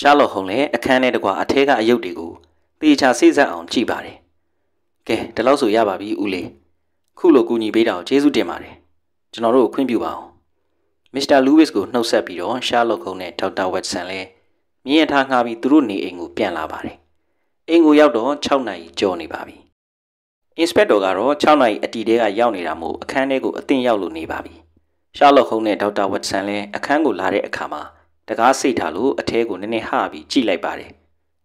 ရှားလော့ဟုံလည်းအခန်းထဲတကွာအထက်ကအယုတ်တွေကိုတေချာစိတ်ဆက်အောင် ကြည့်ပါတယ်။ကဲဒီလောက်ဆိုရပါပြီဦးလေး။ခုလိုကူညီပေးတာကိုကျေးဇူးတင်ပါတယ်။ကျွန်တော်တို့ခွင့်ပြုပါအောင်။မစ္စတာလူးဝစ်ကိုနှုတ်ဆက်ပြီးတော့ရှာလော့ခုံနဲ့ဒေါက်တာဝက်ဆန်လည်းမြင်းအထားငှားပြီးသူတို့နေအိမ်ကိုပြန်လာပါတယ်။အိမ်ကိုရောက်တော့6နာရီကျော်နေပါပြီ။အင်စပက်တော်ကတော့6နာရီအတီတဲကရောက်နေတာမို့အခန်းထဲကိုအသင့်ရောက်လို့နေပါပြီ။ရှာလော့ခုံနဲ့ဒေါက်တာဝက်ဆန်လည်းအခန်းကိုလာတဲ့အခါမှာတကားစိတ်ထားလို့အထဲကိုနည်းနည်းဟပြီးကြည့်လိုက်ပါတယ်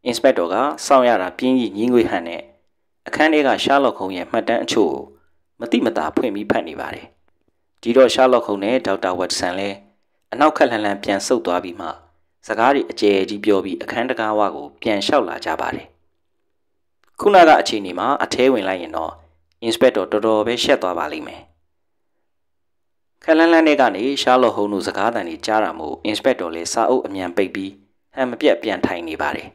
အင်စပက်တော်ကစောင့်ရတာပြင်းကြီးညင်းငွေဟန်နဲ့အခန်းထဲကရှားလော့ခုံရဲ့မှတ်တမ်းအချို့ကိုမတိမတာဖွင့်ပြီးဖတ်နေပါတယ်ဒီတော့ရှားလော့ခုံနဲ့ဒေါက်တာဝက်ဆန်လည်းအနောက်ခက်လှန်လှန်ပြန်ဆုတ်သွားပြီးမှစကားတွေအကျယ်ကြီးပြောပြီးအခန်းတကားဝကိုပြန်လျှောက်လာကြပါတယ်ခုနကအချိန်ဒီမှာ အထဲဝင်လိုက်ရင်တော့အင်စပက်တော်တော်တော်ပဲရှက်သွားပါလိမ့်မယ်ခက်လန်းလန်းတဲ့ကနေရှားလော့ဟုံတို့စကားတန်တွေကြားတာမို့အင်စပက်တော်လည်းစာအုပ်အမြန်ပိတ်ပြီးဟန်မပြတ်ပြန်ထိုင်နေပါတယ်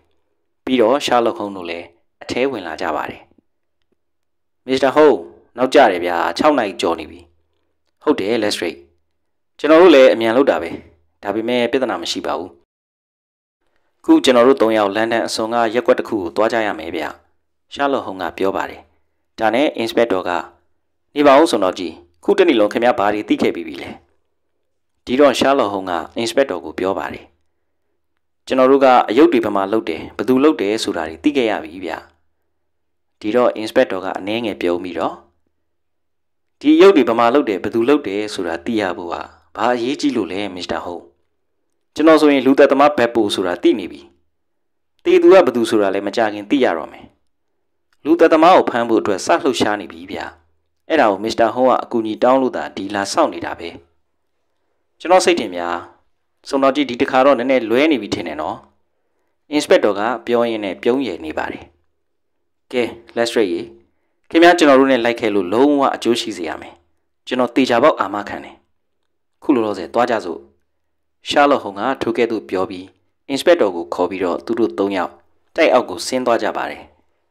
ပြီးတော့ရှာလော့ဟုမ်းတို့လည်းအထဲဝင်လာကြပါတယ်မစ္စတာဟုမ်းနောက်ကြတယ်ဗျာ6နိုင်ကျော်နေပြီဟုတ်တယ်လက်စရိတ်ကျွန်တော်တို့လည်းအမြန်လုပ်တာပဲဒါပေမဲ့ပြဿနာမရှိပါဘူးခုကျွန်တော်တို့၃ယောက်လန်ဒန်အစုံကရက်ွက်တစ်ခုကိုသွားကြရမယ်ဗျရှာလော့ဟုမ်းကပြောပါတယ်ဒါနဲ့ inspector ကနေပါဦးဆိုတော့ကြည်ခုတနေ့လုံးခင်ဗျားဘာတွေသိခဲ့ပြီးပြီလဲဒီတော့ရှာလော့ဟုံးက inspector ကိုပြောပါတယ်ကျွန်တော်တို့ကအယုတ်တွေဘမှာလုတ်တယ်ဘသူလုတ်တယ်ဆိုတာတွေသိခဲ့ရပြီဗျဒီတော့ inspector ကအနှဲငယ်ပြုံးပြီးတော့ဒီအယုတ်တွေဘမှာလုတ်တယ်ဘသူလုတ်တယ်ဆိုတာသိရဖို့ဟာဘာအရေးကြီးလို့လဲ Mr. Ho ကျွန်တော်ဆိုရင်လူသက်သမားဘက်ပူဆိုတာသိနေပြီတေသူကဘသူဆိုတာလည်းမကြခင် သိရတော့မယ်လူသက်သမားကိုဖမ်းဖို့အတွက်စလှုပ်ရှားနေပြီဗျအဲ့ဒါကို Mr. Ho ကအကူအညီတောင်းလို့သာဒီလာစောင့်နေတာပဲကျွန်တော်စိတ်တင်များစုံတော်ကြီးဒီတစ်ခါတော့နည်းနည်းလွဲနေပြီထင်တယ်နော်အင်စပက်တော်ကပြောရင်းနဲ့ပြုံးရည်နေပါတယ်ကဲ let's rate ရေခင်ဗျားကျွန်တော်တို့နဲ့လိုက်ခဲ့လို့လုံးဝအကျိုးရှိစေရမယ်ကျွန်တော်တေချာပေါက်အာမခံတယ်ခုလိုတော့စေသွားကြစို့ရှာလော့ဟုံကထိုကဲ့သို့ပြောပြီးအင်စပက်တော်ကိုခေါ်ပြီးတော့သူတို့၃ယောက်တိုက်အောက်ကိုဆင်းသွားကြပါတယ်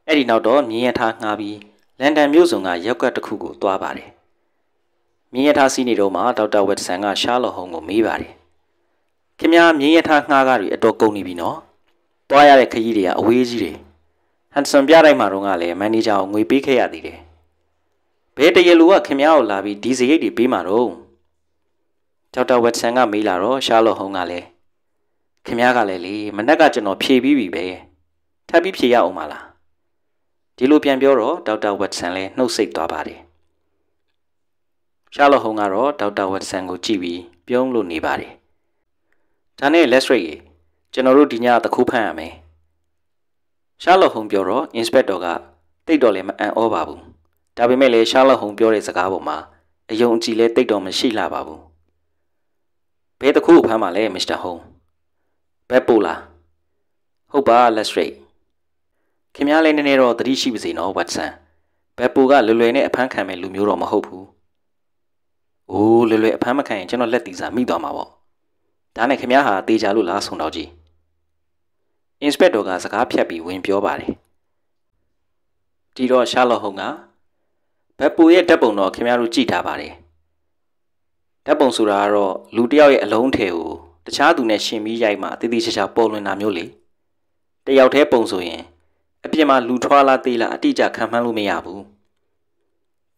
အဲ့ဒီနောက်တော့မြင်းရထားငှားပြီးလန်ဒန်မြို့စုံကရောက်ကတ်တစ်ခုကိုသွားပါတယ်မြင်းရထားစီးနေတော့မှဒေါက်တာဝက်ဆန်ကရှာလော့ဟုံကိုမေးပါတယ်ခင်ဗျားမြင်းရထားငှားကားတွေအတော်ကုန်နေပြီနော်။သွားရတဲ့ခရီးတွေကအဝေးကြီးတယ်။ဟန်ဆန်ပြတိုက်မှာတော့ကလည်းမန်နေဂျာကိုငွေပေးခဲ့ရသေးတယ်။ဘယ်တရလူကခင်ဗျားကိုလာပြီးဒီစရိတ်တွေပေးမှာတော့။ဒေါက်တာဝက်ဆန်ကမေးလာတော့ရှာလော့ဟုံးကလည်းခင်ဗျားကလည်းလေမနက်ကကျွန်တော်ဖြေပြီးပြီပဲ။ထပ်ပြီးဖြေရအောင်ပါလား။ဒီလိုပြန်ပြောတော့ဒေါက်တာဝက်ဆန်လည်းနှုတ်ဆက်သွားပါတယ်။ရှာလော့ဟုံးကတော့ဒေါက်တာဝက်ဆန်ကို ကြည့်ပြီးပြုံးလို့နေပါတယ်ဒါနဲ့ less rate ရေကျွန်တော်တို့ဒီညတခုဖမ်းရမယ်ရှားလော့ဟုံပြောတော့ inspector ကတိတ်တော်လည်းမအံ့ဩပါဘူးဒါပေမဲ့လည်းရှားလော့ဟုံပြောတဲ့စကားပေါ်မှာအယုံအကြည်လည်းတိတ်တော်မရှိလာပါဘူးဘယ်တခုဖမ်းမှာလဲ Mr. Home ဘက်ပို့လားဟုတ်ပါ let's rate ခင်ဗျားလည်းနည်းနည်းတော့သတိရှိပါစေနော် Watson ဘက်ပိုကလွယ်လွယ်နဲ့အဖမ်းခံမဲ့လူမျိုးတော့မဟုတ်ဘူးအိုးလွယ်လွယ်အဖမ်းမခံရင်ကျွန်တော်လက်တီစာမိသွားမှာပေါ့ဒါနဲ့ခမရဟာတေချာလို့လားဆုံတော်ကြီးအင်စပက်တော်ကစကားဖြတ်ပြီးဝင်ပြောပါတယ်ဒီတော့ရှာလော့ဟုံကဘက်ပူရဲ့ဓာတ်ပုံတော့ခင်ဗျားတို့ကြည့်ထားပါတယ်ဓာတ်ပုံဆိုတာကတော့လူတစ်ယောက်ရဲ့အလုံးထည်ကိုတခြားသူနဲ့ရှင်ပြီးရိုက်မှတည်တည်ချာချာပေါ်လွင်တာမျိုးလေတယောက်တည်းပုံဆိုရင်အပြင်မှာလူထွာလားသေးလားအတိအကျခံမှန်းလို့မရဘူး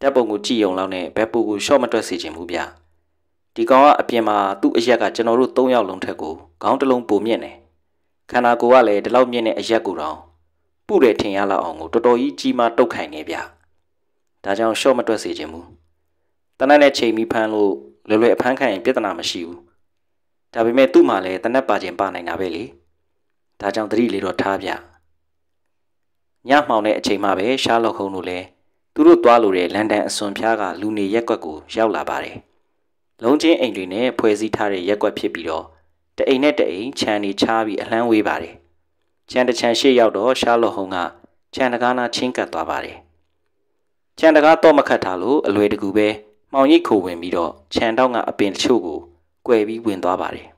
ဓာတ်ပုံကိုကြည့်ုံလောက်နဲ့ဘက်ပူကိုရှော့မတွက်စေချင်ဘူးဗျာဒီကောင်ကအပြင်မှာသူ့အရက်ကကျွန်တော်တို့၃ယောက်လုံးထက်ကိုခေါင်းတစ်လုံးပိုမြင့်တယ်ခန္ဓာကိုယ်ကလည်းဒီလောက်မြင့်တဲ့အရက်ကိုတောင်ပုတယ်ထင်ရလောက်အောင်ကိုတော်တော်ကြီးကြီးမားတုတ်ခိုင်နေဗျဒါကြောင့်ရှော့မတွက်စေချင်ဘူးတနက်နဲ့ချိန်ပြီးဖမ်းလို့လွယ်လွယ်အဖမ်းခံရင်ပြဿနာမရှိဘူးဒါပေမဲ့သူ့မှာလည်းတနက်ပါခြင်းပါနိုင်တာပဲလေဒါကြောင့်သတိလေးတော့ထားဗျညမှောင်တဲ့အချိန်မှပဲရှားလောက်ခုံးတို့လည်းသူတို့သွားလို့တဲ့လန်ဒန်အစွန်ဖျားကလူနေရက်ွက်ကိုရောက်လာပါတယ်လုံးချင်းအိမ်တွေနဲ့ဖွဲ့စည်းထားတဲ့ရက်ွက်ဖြစ်ပြီးတော့တအိမ်နဲ့တအိမ်ခြံနေချားပြီးအလန်းဝေးပါတယ်။ခြံတစ်ခြံရှေ့ရောက်တော့ရှားလော့ဟုံကခြံတကားနာချင်းကပ်သွားပါတယ်။ခြံတကားတော့မခတ်ထားလို့အလွယ်တကူပဲမောင်ရိပ်ခိုဝင်ပြီးတော့ခြံတော့ကအပင်တချို့ကိုကွယ်ပြီးဝင်သွားပါတယ်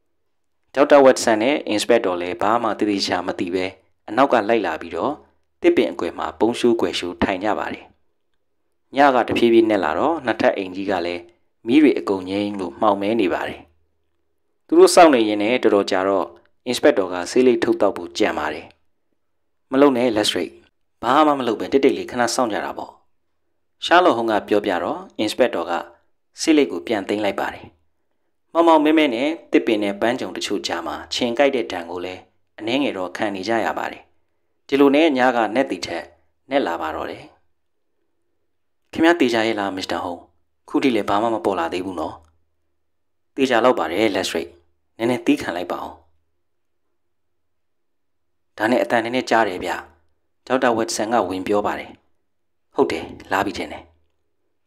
။ဒေါက်တာဝက်ဆန်နဲ့အင်စပက်တော်လည်းဘာမှတည်တည်ချာမသိပဲအနောက်ကလိုက်လာပြီးတော့တစ်ပင်အကွယ်မှာပုံရှူးကွယ်ရှူးထိုင်ကြပါတယ်။ညကတဖြည်းဖြည်းနဲ့လာတော့နှစ်ထပ်အိမ်ကြီးကလည်းမိတွေအကုန်ငိမ့်လို့မှောင်မဲနေပါတယ်သူတို့စောင့်နေရင်လည်းတော်တော်ကြာတော့ inspector ကဆေးလိပ်ထုတ်တော့ဖို့ကြံပါတယ်မလုံနဲ့ let's rate ဘာမှမလုပ်ပဲတိတ်တိတ်လေးခဏစောင့်ကြတာပေါ့ရှားလော်ဟုံးကပြောပြတော့ inspector ကဆေးလိပ်ကိုပြန်သိမ်းလိုက်ပါတယ်မောင်မောင်မဲမဲနဲ့တစ်ပင်နဲ့ပန်းကြုံတချို့ကြားမှာခြင်ကြိုက်တဲ့ဒဏ်ကိုလည်းအနှဲငယ်တော့ခံနေကြရပါတယ်ဒီလိုနဲ့ညကနဲ့တီထက်နဲ့လာပါတော့တယ်ခင်ဗျားတေချာရဲ့လားမစ္စတာဟုံးခုထိလည်းဘာမှမပေါ်လာသေးဘူးနော်တေချာလောက်ပါတယ်လက်စရိတ်နည်းနည်းတီးခံလိုက်ပါအောင်ဒါနဲ့အတန်နည်းနည်းကြားတယ်ဗျဒေါက်တာဝက်ဆန်က ဝင်ပြောပါတယ်ဟုတ်တယ်လာပြီတင်တယ်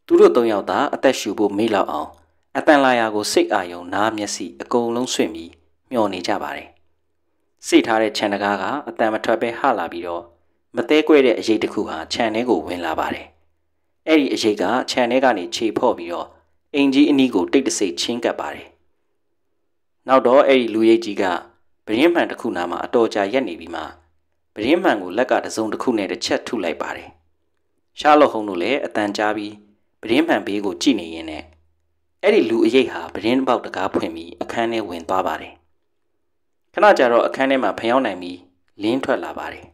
သူတို့သုံးယောက်သာအသက်ရှူဖို့မေ့လောက်အောင်အတန်လာရာကိုစိတ်အာယုံနားမျက်စိအကုန်လုံးဆွင့်ပြီးမျောနေကြပါတယ်စိတ်ထားတဲ့ခြံတကားကအတန်မထွက်ပဲဟလာပြီးတော့မသေးကွဲတဲ့အရေးတစ်ခုဟာခြံထဲကိုဝင်လာပါတယ်အဲ့ဒီအရေးကခြံထဲကနေခြေဖော့ပြီးတော့အင်ကြီးအနီးကိုတိတ်တဆိတ်ချင်းကပ်ပါတယ်နောက်တော့အဲ့ဒီလူရိပ်ကြီးကပရင်းမှန်တစ်ခုနားမှာအတော်ကြာရက်နေပြီးမှပရင်းမှန်ကိုလက်ကတစုံတစ်ခုနဲ့တစ်ချက်ထုလိုက်ပါတယ်ရှားလော့ဟုံတို့လည်းအတန်ကြားပြီးပရင်းမှန်ဘေးကိုကြည့်နေရင်းနဲ့အဲ့ဒီလူအရေးဟာပရင်းပေါက်တကားဖွင့်ပြီးအခန်းထဲဝင်သွားပါတယ်ခဏကြာတော့အခန်းထဲမှာဖျောင်းနိုင်ပြီးလင်းထွက်လာပါတယ်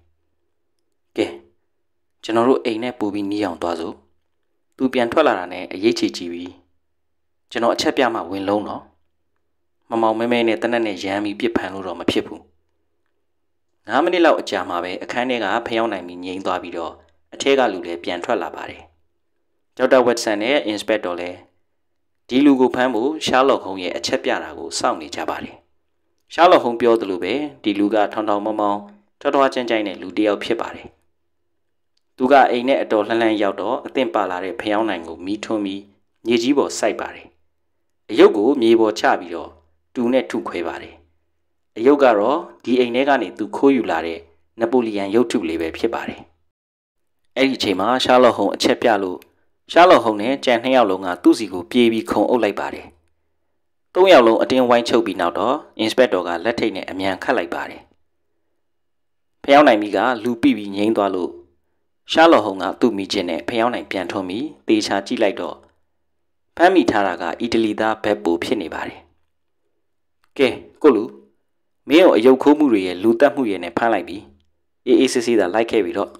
ကဲကျွန်တော်တို့အိမ်နဲ့ပူပြီးနီးအောင်သွားစို့သူပြန်ထွက်လာတာနဲ့အရေးချီကြည့်ပြီကျွန်တော်အချက်ပြမှဝင်လုံးတော့မမောင်မဲမဲနဲ့တနက်နဲ့ရမ်းပြီးပြစ်ဖန်လို့တော့မဖြစ်ဘူး9မိနစ်လောက်အကြာမှာပဲအခန်းထဲကဖျောင်းနိုင်ပြီးငြိမ်းသွားပြီးတော့အထက်ကလူလည်းပြန်ထွက်လာပါတယ်ဒေါက်တာဝက်ဆန်နဲ့အင်စပက်တော်လည်းဒီလူကိုဖမ်းဖို့ရှားလော့ဟုံးရဲ့အချက်ပြတာကိုစောင့်နေကြပါတယ်ရှားလော့ဟုံးပြောသလိုပဲဒီလူကထောင်ထောင်မောင်းမောင်းတော်တော်ကြမ်းကြမ်းတဲ့လူတစ်ယောက်ဖြစ်ပါတယ်သူကအိမ်နဲ့အတော်လှလှမ်းရောက်တော့အသင့်ပါလာတဲ့ဖျောင်းနိုင်ကိုမီးထွန်းပြီးမြေကြီးပေါ်စိုက်ပါတယ်အယုတ်ကိုမြေပေါ်ချပြီးတော့တူနဲ့ထုခွဲပါတယ်အယုတ်ကတော့ဒီအိမ်ထဲကနေသူခိုးယူလာတဲ့နပိုလီယန်ရုပ်ထုလေးပဲဖြစ်ပါတယ်အဲ့ဒီအချိန်မှာရှားလော့ဟုံအချက်ပြလို့ရှားလော့ဟုံနဲ့ကြံနှစ်ယောက်လုံးကသူ့စီကိုပြေးပြီးခုံအုပ်လိုက်ပါတယ်သုံးယောက်လုံးအတင်းဝိုင်းချုပ်ပြီးနောက်တော့အင်စပက်တော်ကလက်ထိတ်နဲ့အမြန်ခတ်လိုက်ပါတယ်ဖျောင်းနိုင်မိကလူပိပြီးငိမ့်သွားလို့ရှာလော်ဟုံကသူ့မိချင်းနဲ့ဖျောင်းနိုင်ပြန်ထွန်းပြီးတေချာကြည့်လိုက်တော့ဖမ်းမိထားတာကအီတလီသားဘက်ပိုဖြစ်နေပါတယ်။ကဲကိုလူမင်းရောအယုတ်ခိုးမှုတွေရဲ့လူတက်မှုတွေနဲ့ဖမ်းလိုက်ပြီးအေးအေးဆေးဆေးသာလိုက်ခဲ့ပြီတော့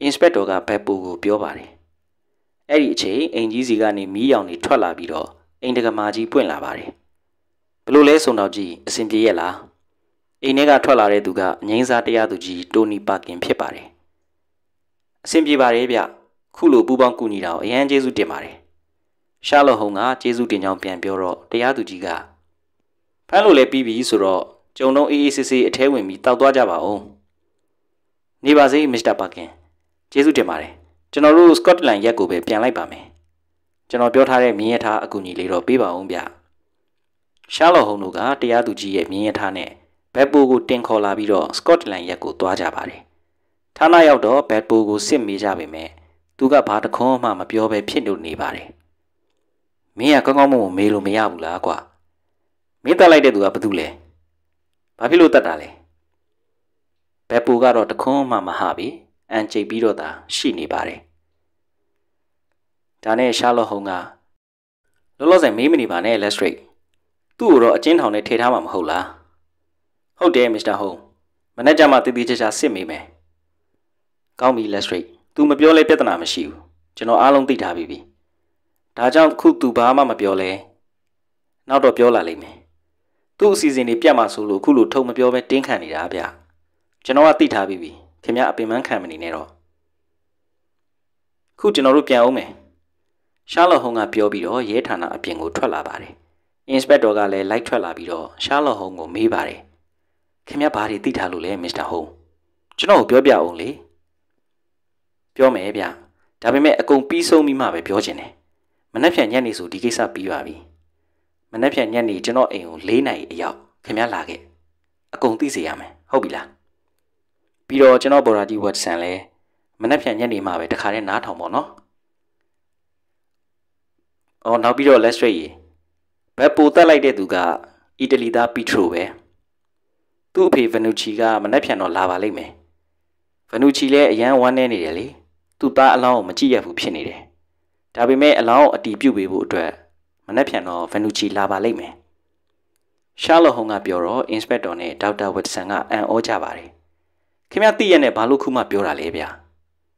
အင်စပက်တော်ကဘက်ပိုကို ပြောပါတယ်။အဲ့ဒီအချိန်အိမ်ကြီးစီကနေမီးရောင်တွေထွက်လာပြီးတော့အိမ်တကမာကြီးပွင့်လာပါတယ်။ဘလို့လဲဆုံတော့ကြည့်အဆင်ပြေရဲ့လား။အိမ်ထဲကထွက်လာတဲ့သူကငိမ့်စားတရားသူကြီးတိုနီပါကင် ဖြစ်ပါတယ်။အဆင်ပြေပါတယ်ဗျခုလိုပူပေါင်းကူညီတာကိုအရန်ကျေးဇူးတင်ပါတယ်ရှာလော့ဟုံကကျေးဇူးတင်ကြောင်းပြန်ပြောတော့တရားသူကြီးကဖမ်းလို့လည်းပြီးပြီဆိုတော့ကျုံတော့အေးအေးဆေးဆေးအထဲဝင်ပြီးတောက်သွားကြပါဦးနေပါစေမစ္စတာပါကင်ကျေးဇူးတင်ပါတယ်ကျွန်တော်တို့စကော့တလန်ရက်ကိုပဲပြန်လိုက်ပါမယ်ကျွန်တော်ပြောထားတဲ့မြင်းရထားအကူအညီလေးတော့ပေးပါဦးဗျရှာလော့ဟုံတို့ကတရားသူကြီးရဲ့မြင်းရထားနဲ့ဘက်ပိုကိုတင်ခေါ်လာပြီးတော့စကော့တလန်ရက်ကိုသွားကြပါတယ်ဌာနရောက်တော့ဘက်ပူကိုစစ်မိကြပေမဲ့သူကဘာတခွန်းမှမပြောဘဲဖြစ်လို့နေပါတယ်။မင်းကကောင်းကောင်းမွန်မွန်မေးလို့မရဘူးလားကွာ။မင်းတက်လိုက်တဲ့သူကဘာတူလဲ။ဘာဖြစ်လို့တက်တာလဲ။ဘက်ပူကတော့တခွန်းမှမဟပြီ။အန်ကျိတ်ပြီးတော့သာ ရှိနေပါတယ်။ဒါနဲ့ရှာလော့ဟုံကလောလောဆယ်မေးမနေပါနဲ့လက်စထရိတ်။သူ့ကိုတော့အကျဉ်းထောင်ထဲထည့်ထားမှာမဟုတ်လား။ဟုတ်တယ်မစ္စတာဟုံ။မနေ့ကမှတည်တည်ချာချာစစ်မိမယ်။ကောင်းပြီ let's rate तू မပြောလဲပြဿနာမရှိဘူးကျွန်တော်အားလုံးသိထားပြီပြီဒါကြောင့်ခု तू ဘာမှမပြောလဲနောက်တော့ပြောလာလိမ့်မယ်သူ့အစီအစဉ်တွေပြတ်မှဆိုလို့အခုလိုထုံမပြောပဲတင်းခံနေတာဗျကျွန်တော်ကသိထားပြီပြီခင်ဗျာအပင်ပန်းခံမနေနဲ့တော့ခုကျွန်တော်တို့ပြန်အောင်မယ်ရှားလော့ဟုံးကပြောပြီးတော့ရဲဌာနအပြင်ကိုထွက်လာပါတယ်အင်စပက်တော်ကလည်းလိုက်ထွက်လာပြီးတော့ရှားလော့ဟုံးကိုမေးပါတယ်ခင်ဗျာဘာတွေသိထားလို့လဲမစ္စတာဟုံးကျွန်တော်ပြောပြအောင်လေပြောမယ်ဗျာဒါပေမဲ့အကုန်ပြီးဆုံးပြီးမှပဲပြောချင်တယ်မနှက်ဖြန်ညက်နေဆိုဒီကိစ္စပြီးပါပြီမနှက်ဖြန်ညက်နေကျွန်တော်အိမ်ကို၄နိုင်အရောက်ခင်ဗျားလာခဲ့အကုန်သိစေရမယ်ဟုတ်ပြီလားပြီးတော့ကျွန်တော်ဘော်ရာဂျီဝတ်ဆန်လဲမနှက်ဖြန်ညက်နေမှပဲတခါတည်းနားထောင်ပေါ့နော်အော်နောက်ပြီးတော့လက်စထရိတ်ရေဘက်ပိုတက်လိုက်တဲ့သူကအီတလီသားပီထရိုပဲသူ့အဖေဗနူချီကမနှက်ဖြန်တော့လာပါလိမ့်မယ်ဗနူချီလည်းအရန်ဝမ်းနေနေတယ်လေသူ့သားအလောင်းကိုမကြည့်ရဘူးဖြစ်နေတယ်။ဒါပေမဲ့အလောင်းကိုအတီးပြုတ်ပေးဖို့အတွက်မနှက်ဖြန်တော့ဗန်နူချီလာပါလိမ့်မယ်။ရှာလော့ဟုံးကပြောတော့အင်စပက်တော်နဲ့ဒေါက်တာဝက်ဆန်ကအံ့ဩကြပါတယ်။ခင်ဗျားသိရနဲ့ဘာလို့ခုမှပြောတာလဲဗျာ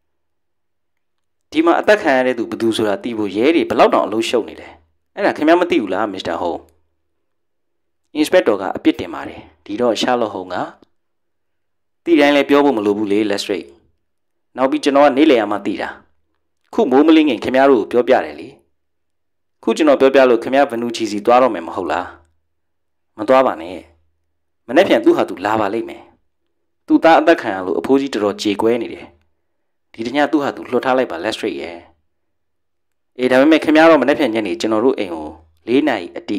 ။ဒီမှာအသက်ခံရတဲ့သူဘယ်သူဆိုတာသိဖို့ရဲတွေဘလောက်တောင်အလုံးရှုပ်နေလဲ။အဲ့ဒါခင်ဗျားမသိဘူးလားမစ္စတာဟုံး။အင်စပက်တော်ကအပြစ်တင်ပါတယ်။ဒီတော့ရှာလော့ဟုံးကတိတိုင်းလဲပြောဖို့မလိုဘူးလေလက်စထရိတ်။နောက်ပြီးကျွန်တော်ကနေလေရမှာတည်တာခုမိုးမလင်းခင်ခင်ဗျားတို့ကိုပြောပြတယ်လေခုကျွန်တော်ပြောပြလို့ခင်ဗျားဘနူချီစီသွားတော့မယ်မဟုတ်လားမသွားပါနဲ့မနေ့ပြန်သူ့ဟာသူလာပါလိမ့်မယ်သူ့သားအသက်ခံရလို့အဖိုးကြီးတော်တော်ကြေကွဲနေတယ်ဒီတညသူ့ဟာသူလွှတ်ထားလိုက်ပါလက်စထရိတ်ရဲ့အေးဒါပေမဲ့ခင်ဗျားတော့မနေ့ပြန်ညနေကျွန်တော်တို့အိမ်ကို၄နာရီအတိ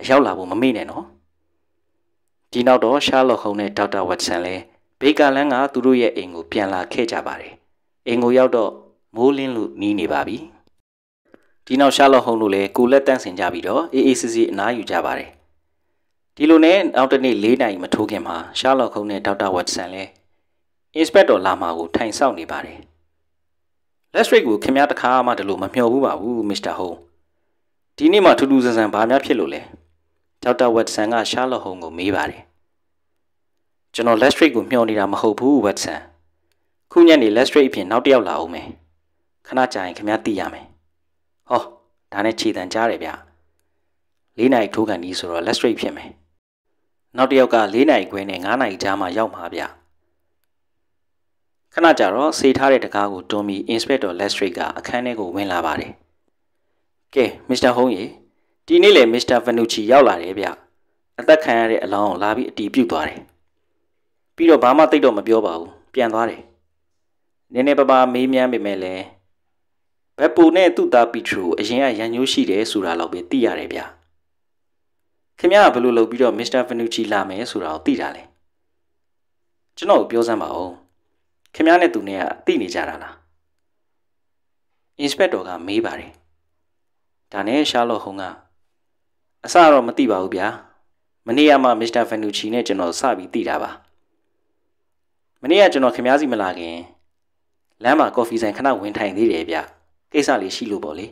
အရောက်လာဖို့မမေ့နဲ့နော်ဒီနောက်တော့ရှားလော့ဟုံနဲ့ဒေါက်တာဝက်ဆန်လည်းဘေကာလန်ကသူတို့ရဲ့အိမ်ကိုပြန်လာခဲ့ကြပါတယ်အိမ်ကိုရောက်တော့မိုးလင်းလို့နီးနေပါပြီဒီနောက်ရှာလော့ဟုံတို့လည်းကိုလက်တန့်စင်ကြပြီးတော့အေးအေးဆေးဆေးအနားယူကြပါတယ်ဒီလိုနဲ့နောက်တစ်နေ့၄နိုင်မထိုးခင်မှာရှာလော့ဟုံနဲ့ဒေါက်တာဝက်ဆန်လည်း inspector လာမှာကို ထိုင်ဆောင်နေပါတယ် let's rate ကိုခင်ဗျားတခါမှဒီလိုမမျှော်ဘူးပါဘူး Mr. Home ဒီနေ့မှထူးထူးဆန်းဆန်းဘာများဖြစ်လို့လဲဒေါက်တာဝက်ဆန်ကရှာလော့ဟုံကိုမေးပါတယ်ကျွန်တော် left straight ကိုမျှော်နေတာမဟုတ်ဘူးဝက်ဆန်ခုညက်နေ left straight အပြင်နောက်တစ်ယောက်လာအောင်မယ်ခဏကြာရင်ခင်ဗျားသိရမယ်ဟောဒါနဲ့ခြေတန်ကြားတယ်ဗျ၄နိုင်ထိုးကန်ကြီးဆိုတော့ left straight ဖြစ်မယ်နောက်တစ်ယောက်က၄နိုင်ခွဲနဲ့၅နိုင်ကြားမှာရောက်မှာဗျခဏကြာတော့စေထားတဲ့တကားကိုတွန်းပြီး inspector Lestrade ကအခန်းထဲကိုဝင်လာပါတယ်ကဲ Mr. Hong ရေဒီနေ့လေ Mr. Vanucci ရောက်လာတယ်ဗျအသက်ခံရတဲ့အလောင်းကိုလာပြီးအတီးပြုတ်သွားတယ်ပြီးတော့ဘာမှသိတော့မပြောပါဘူးပြန်သွားတယ်နည်းနည်းပါးပါးမေးမြန်းပေမဲ့လည်းဘက်ပူနဲ့သူ့သားပီထရူအရင်ကရန်ညိုးရှိတယ်ဆိုတာတော့ပဲသိရတယ်ဗျခင်ဗျားကဘယ်လိုလုပ်ပြီးတော့မစ္စတာဖနူချီလာမယ်ဆိုတာကိုသိတာလဲကျွန်တော်ပြောစမ်းပါဦးခင်ဗျားနဲ့သူနဲ့ကသိနေကြတာလားအင်စပက်တော်ကမေးပါတယ်ဒါနဲ့ရှာလော့ဟုံကအစတော့မသိပါဘူးဗျာမနေ့ကမှမစ္စတာဖနူချီနဲ့ကျွန်တော်စပြီးသိတာပါမနေ့ကကျွန်တော်ခင်ဗျားစီမလာခင် လမ်းမှာကော်ဖီဆိုင်ခဏဝင်ထိုင်သေးတယ်ဗျကိစ္စလေးရှိလို့ပေါ့လေ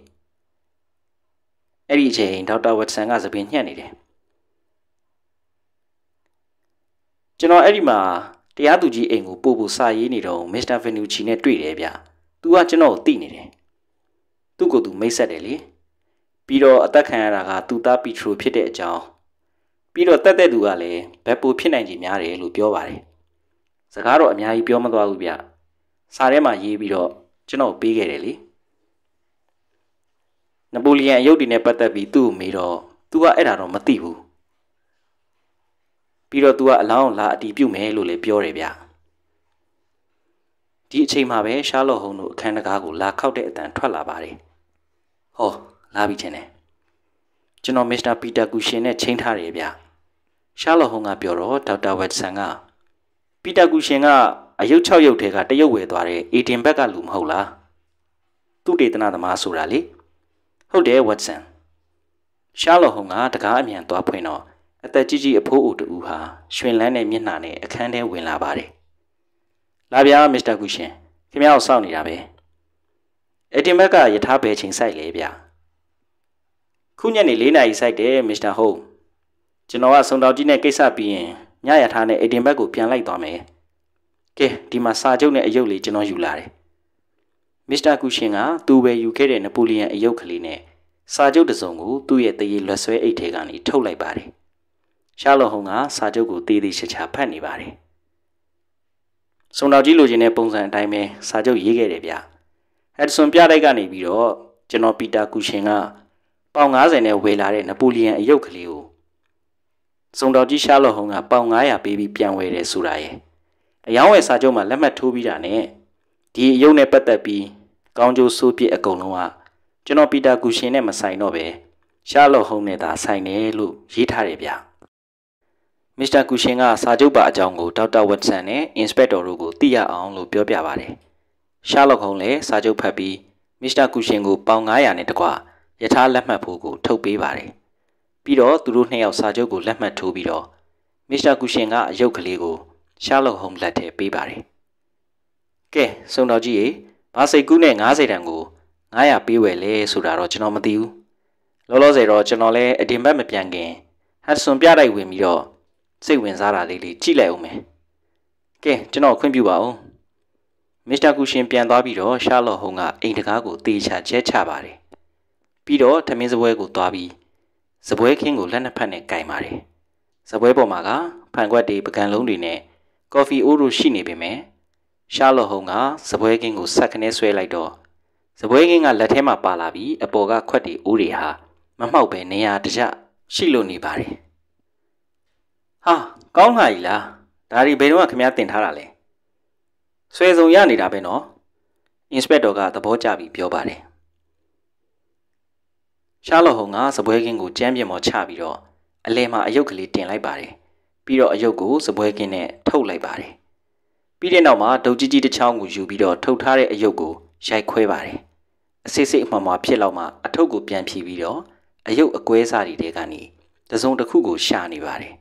အဲ့ဒီအချိန်ဒေါက်တာဝက်ဆန်ကသပင်ညှက်နေတယ်ကျွန်တော်အဲ့ဒီမှာတရားသူကြီးအိမ်ကိုပို့ဖို့စာရေးနေတော့မစ္စတာဗန်နူချီနဲ့တွေ့တယ်ဗျသူကကျွန်တော်ကိုသိနေတယ်သူ့ကိုယ်သူမိတ်ဆက်တယ်လေပြီးတော့အသက်ခံရတာကသူသားပီထရို ဖြစ်တဲ့အကြောင်းပြီးတော့တက်တဲ့သူကလည်းဘက်ပိုဖြစ်နိုင်ခြင်းများတယ်လို့ပြောပါတယ်စကားတော့အများကြီးပြောမသွားဘူးဗျစာထဲမှာရေးပြီးတော့ကျွန်တော်ပေးခဲ့တယ်လေနပိုလီယံအယုတ်တွေနဲ့ပတ်သက်ပြီးသူ့ကိုမေးတော့ "तू ကအဲ့ဒါတော့မသိဘူး။ပြီးတော့ तू ကအလောင်းလာအတီးပြုတ်မယ်လို့လည်းပြောတယ်ဗျ။ဒီအချိန်မှာပဲရှားလော့ဟုံတို့အခန်းတကားကိုလာခောက်တဲ့အတန်ထွက်လာပါတယ်။ဟောလာပြီချင်းတယ်။ကျွန်တော်မစ္စတာပီတာကူရှင်နဲ့ချိန်ထားတယ်ဗျ။ရှားလော့ဟုံကပြောတော့ဒေါက်တာဝက်ဆန်ကပီတာကူရှင်ကအယုတ်6ရုပ်ထဲကတရုပ်ဝယ်သွားတဲ့အေတင်ဘက်ကလူမဟုတ်လားသူတေသနာသမားဆိုတာလေဟုတ်တယ်ဝတ်ဆန်ရှာလော်ဟုံကတကားအမြန်သွားဖွင့်တော့အသက်ကြီးကြီးအဖိုးအိုတူဟာရွှင်လန်းတဲ့မျက်နှာနဲ့အခန်းထဲဝင်လာပါတယ်လာဗျာမစ္စတာကူရှင်ခင်ဗျားကိုစောင့်နေတာပဲအေတင်ဘက်ကယထာဘယ်ချိန်ဆိုင်လဲဗျာခုညနေ၄နာရီဆိုင်တယ်မစ္စတာဟုံကျွန်တော်ကစုံတော်ကြီးနဲ့ကိစ္စပြီးရင်ညရထားနဲ့အိမ်တင်ဘက်ကိုပြန်လိုက်သွားမယ်။ကဲဒီမှာစာချုပ်နဲ့အယုတ်လေးကျွန်တော်ယူလာတယ်။မစ္စတာကူရှင်ကသူ့ပဲယူခဲ့တဲ့နပိုလီယန်အယုတ်ကလေးနဲ့စာချုပ်တစ်စုံကို သူ့ရဲ့တရေလွတ်ဆွဲအိတ်ထဲကနေထုတ်လိုက်ပါတယ်။ရှားလော်ဟုံကစာချုပ်ကိုသေးသေးချာချာဖတ်နေပါတယ်။စုံတော်ကြီးလိုချင်တဲ့ပုံစံအတိုင်းပဲစာချုပ်ရေးခဲ့တယ်ဗျ။ဟက်ဒဆွန်ပြတိုက်ကနေပြီးတော့ကျွန်တော်ပီတာကူရှင်ကပေါင်90နဲ့ဝယ်လာတဲ့နပိုလီယန်အယုတ်ကလေးကိုစုံတော်ကြီးရှာလော့ဟုံကပေါင်900ပေးပြီးပြန်ဝယ်တယ်ဆိုတာရဲ့အယောင်းဝယ်စာချုပ်မှာလက်မှတ်ထိုးပြီးတာနဲ့ဒီအယုတ်နဲ့ပတ်သက်ပြီးကောင်းကျိုးဆိုးပြစ်အကုန်လုံးကကျွန်တော်ပီတာကူရှင်နဲ့မဆိုင်တော့ပဲရှာလော့ဟုံနဲ့သာဆိုင်တယ်လို့ရေးထားတယ်ဗျာမစ္စတာကူရှင်ကစာချုပ်ပါအကြောင်းကိုဒေါက်တာဝက်ဆန်နဲ့အင်စပက်တော်တို့ကိုသိရအောင်လို့ပြောပြပါတယ်ရှာလော့ဟုံလည်းစာချုပ်ဖတ်ပြီးမစ္စတာကူရှင်ကိုပေါင်900နဲ့တကွယထာလက်မှတ်ဖို့ကိုထုတ်ပေးပါတယ်ပြီးတော့သူတို့နှစ်ယောက်စာချုပ်ကိုလက်မှတ်ထိုးပြီးတော့မစ္စတာကူရှင်ကအယုတ်ကလေးကိုရှားလုံဟုံလက်ထဲပေးပါတယ်ကဲစုံတော်ကြီးရေဘာစိတ်ကူးနဲ့90တန်ကို900ပေးဝယ်လဲဆိုတာတော့ကျွန်တော်မသိဘူးလောလောဆယ်တော့ကျွန်တော်လည်းအတင်ဘက်မပြန်ခင်ဟတ်ဆွန်ပြတိုက်ဝင်ပြီးတော့စိတ်ဝင်စားတာလေးလေးကြည့်လိုက်အောင်မယ်ကဲကျွန်တော်ခွင့်ပြုပါဦးမစ္စတာကူရှင်ပြန်သွားပြီးတော့ရှားလော့ဟုံးကအိမ်တကားကိုတေချာကျဲချပါတယ်ပြီးတော့ထမင်းစပွဲကိုသွားပြီးစပွဲခင်းကိုလက်နှစ်ဖက်နဲ့ကင်ပါတယ်စပွဲပေါ်မှာကဖန်ခွက်တွေပကံလုံးတွေနဲ့ကော်ဖီအိုးတို့ရှိနေပေမဲ့ရှားလော်ဟုံကစပွဲခင်းကိုဆက်ခနဲဆွဲလိုက်တော့စပွဲခင်းကလက်ထဲမှာပါလာပြီးအပေါ်ကခွက်တွေအိုးတွေဟာမမှောက်ပဲနေရာတကျရှိလို့နေပါတယ်ဟာကောင်းလာပြီလားဒါတွေဘယ်တော့မှခင်ဗျားတင်ထားတာလဲဆွဲစုံရနေတာပဲနော်အင်စပက်တော်ကသဘောကျပြီးပြောပါတယ်ရှားလော့ဟုန်ကစပွဲကင်းကိုကြမ်းပြင်ပေါ်ချပြီးတော့အလဲမှာအယုတ်ကလေးတင်လိုက်ပါတယ်ပြီးတော့အယုတ်ကိုစပွဲကင်းနဲ့ထုတ်လိုက်ပါတယ်ပြီးတဲ့နောက်မှာဒုတ်ကြီးကြီးတစ်ချောင်းကိုယူပြီးတော့ထုတ်ထားတဲ့အယုတ်ကို ရိုက်ခွဲပါတယ်အစစ်စစ်အမှန်မှာဖြစ်လောက်မှအထုပ်ကိုပြန်ဖြီးပြီးတော့အယုတ်အကွဲစားတွေတဲကနေတစုံတစ်ခုကို ရှာနေပါတယ်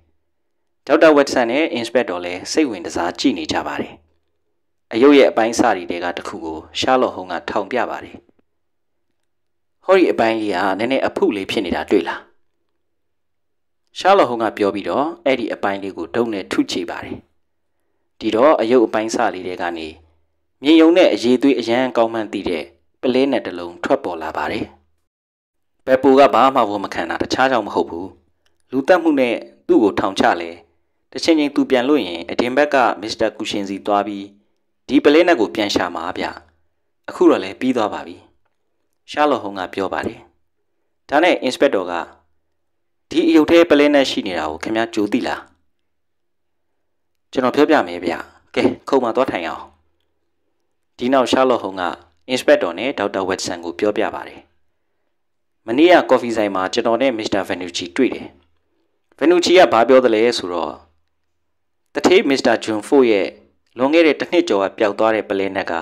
ဒေါက်တာဝက်ဆန်နဲ့ inspector လည်းစိတ်ဝင်တစားကြည့်နေကြပါတယ်အယုတ်ရဲ့အပိုင်းအစတွေတဲကတစ်ခုကို ရှားလော့ဟုန်ကထောင်ပြပါတယ်ဟောဒီအပိုင်းကြီးကနည်းနည်းအဖုလေးဖြစ်နေတာတွေ့လားရှာလော်ဟုံးကပြောပြီးတော့အဲ့ဒီအပိုင်းလေးကိုဒုံနဲ့ထုချပါတယ်ဒီတော့အယုတ်အပိုင်းစလေးတွေကနေမြေယုံနဲ့အရေးသွေးအရန်ကောင်းမှန်းသိတဲ့ပလဲနဲ့တလုံးထွက်ပေါ်လာပါတယ်ဘက်ပူကဘာမှဝမခံတာတခြားကြောင့်မဟုတ်ဘူးလူတက်မှုနဲ့သူ့ကိုထောင်ချလဲတစ်ချိန်ချင်းသူပြန်လို့ရင်အတင်ဘက်ကမစ္စတာကူရှင်စီသွားပြီးဒီပလဲနဲ့ကိုပြန်ရှာမှာဗျအခုတော့လဲပြီးသွားပါပြီရှာလော်ဟုံးကပြောပါတယ်။ဒါနဲ့ inspector ကဒီအယုတ်သေးပလင်းနဲ့ရှိနေတာကိုခင်ဗျားကြိုသိလား။ကျွန်တော်ပြောပြမယ်ဗျ။ကဲခုံမှာသွားထိုင်အောင်။ဒီနောက်ရှာလော်ဟုံးက inspector နဲ့ဒေါက်တာဝက်ဆန်ကိုပြောပြပါတယ်။မနေ့ကကော်ဖီဆိုင်မှာကျွန်တော်နဲ့ Mr. Venucci တွေ့တယ်။ Venucci ကဘာပြောသလဲဆိုတော့တထေး Mr. John Ford ရဲ့လွန်ခဲ့တဲ့တစ်နှစ်ကျော်ကပျောက်သွားတဲ့ပလဲနက်က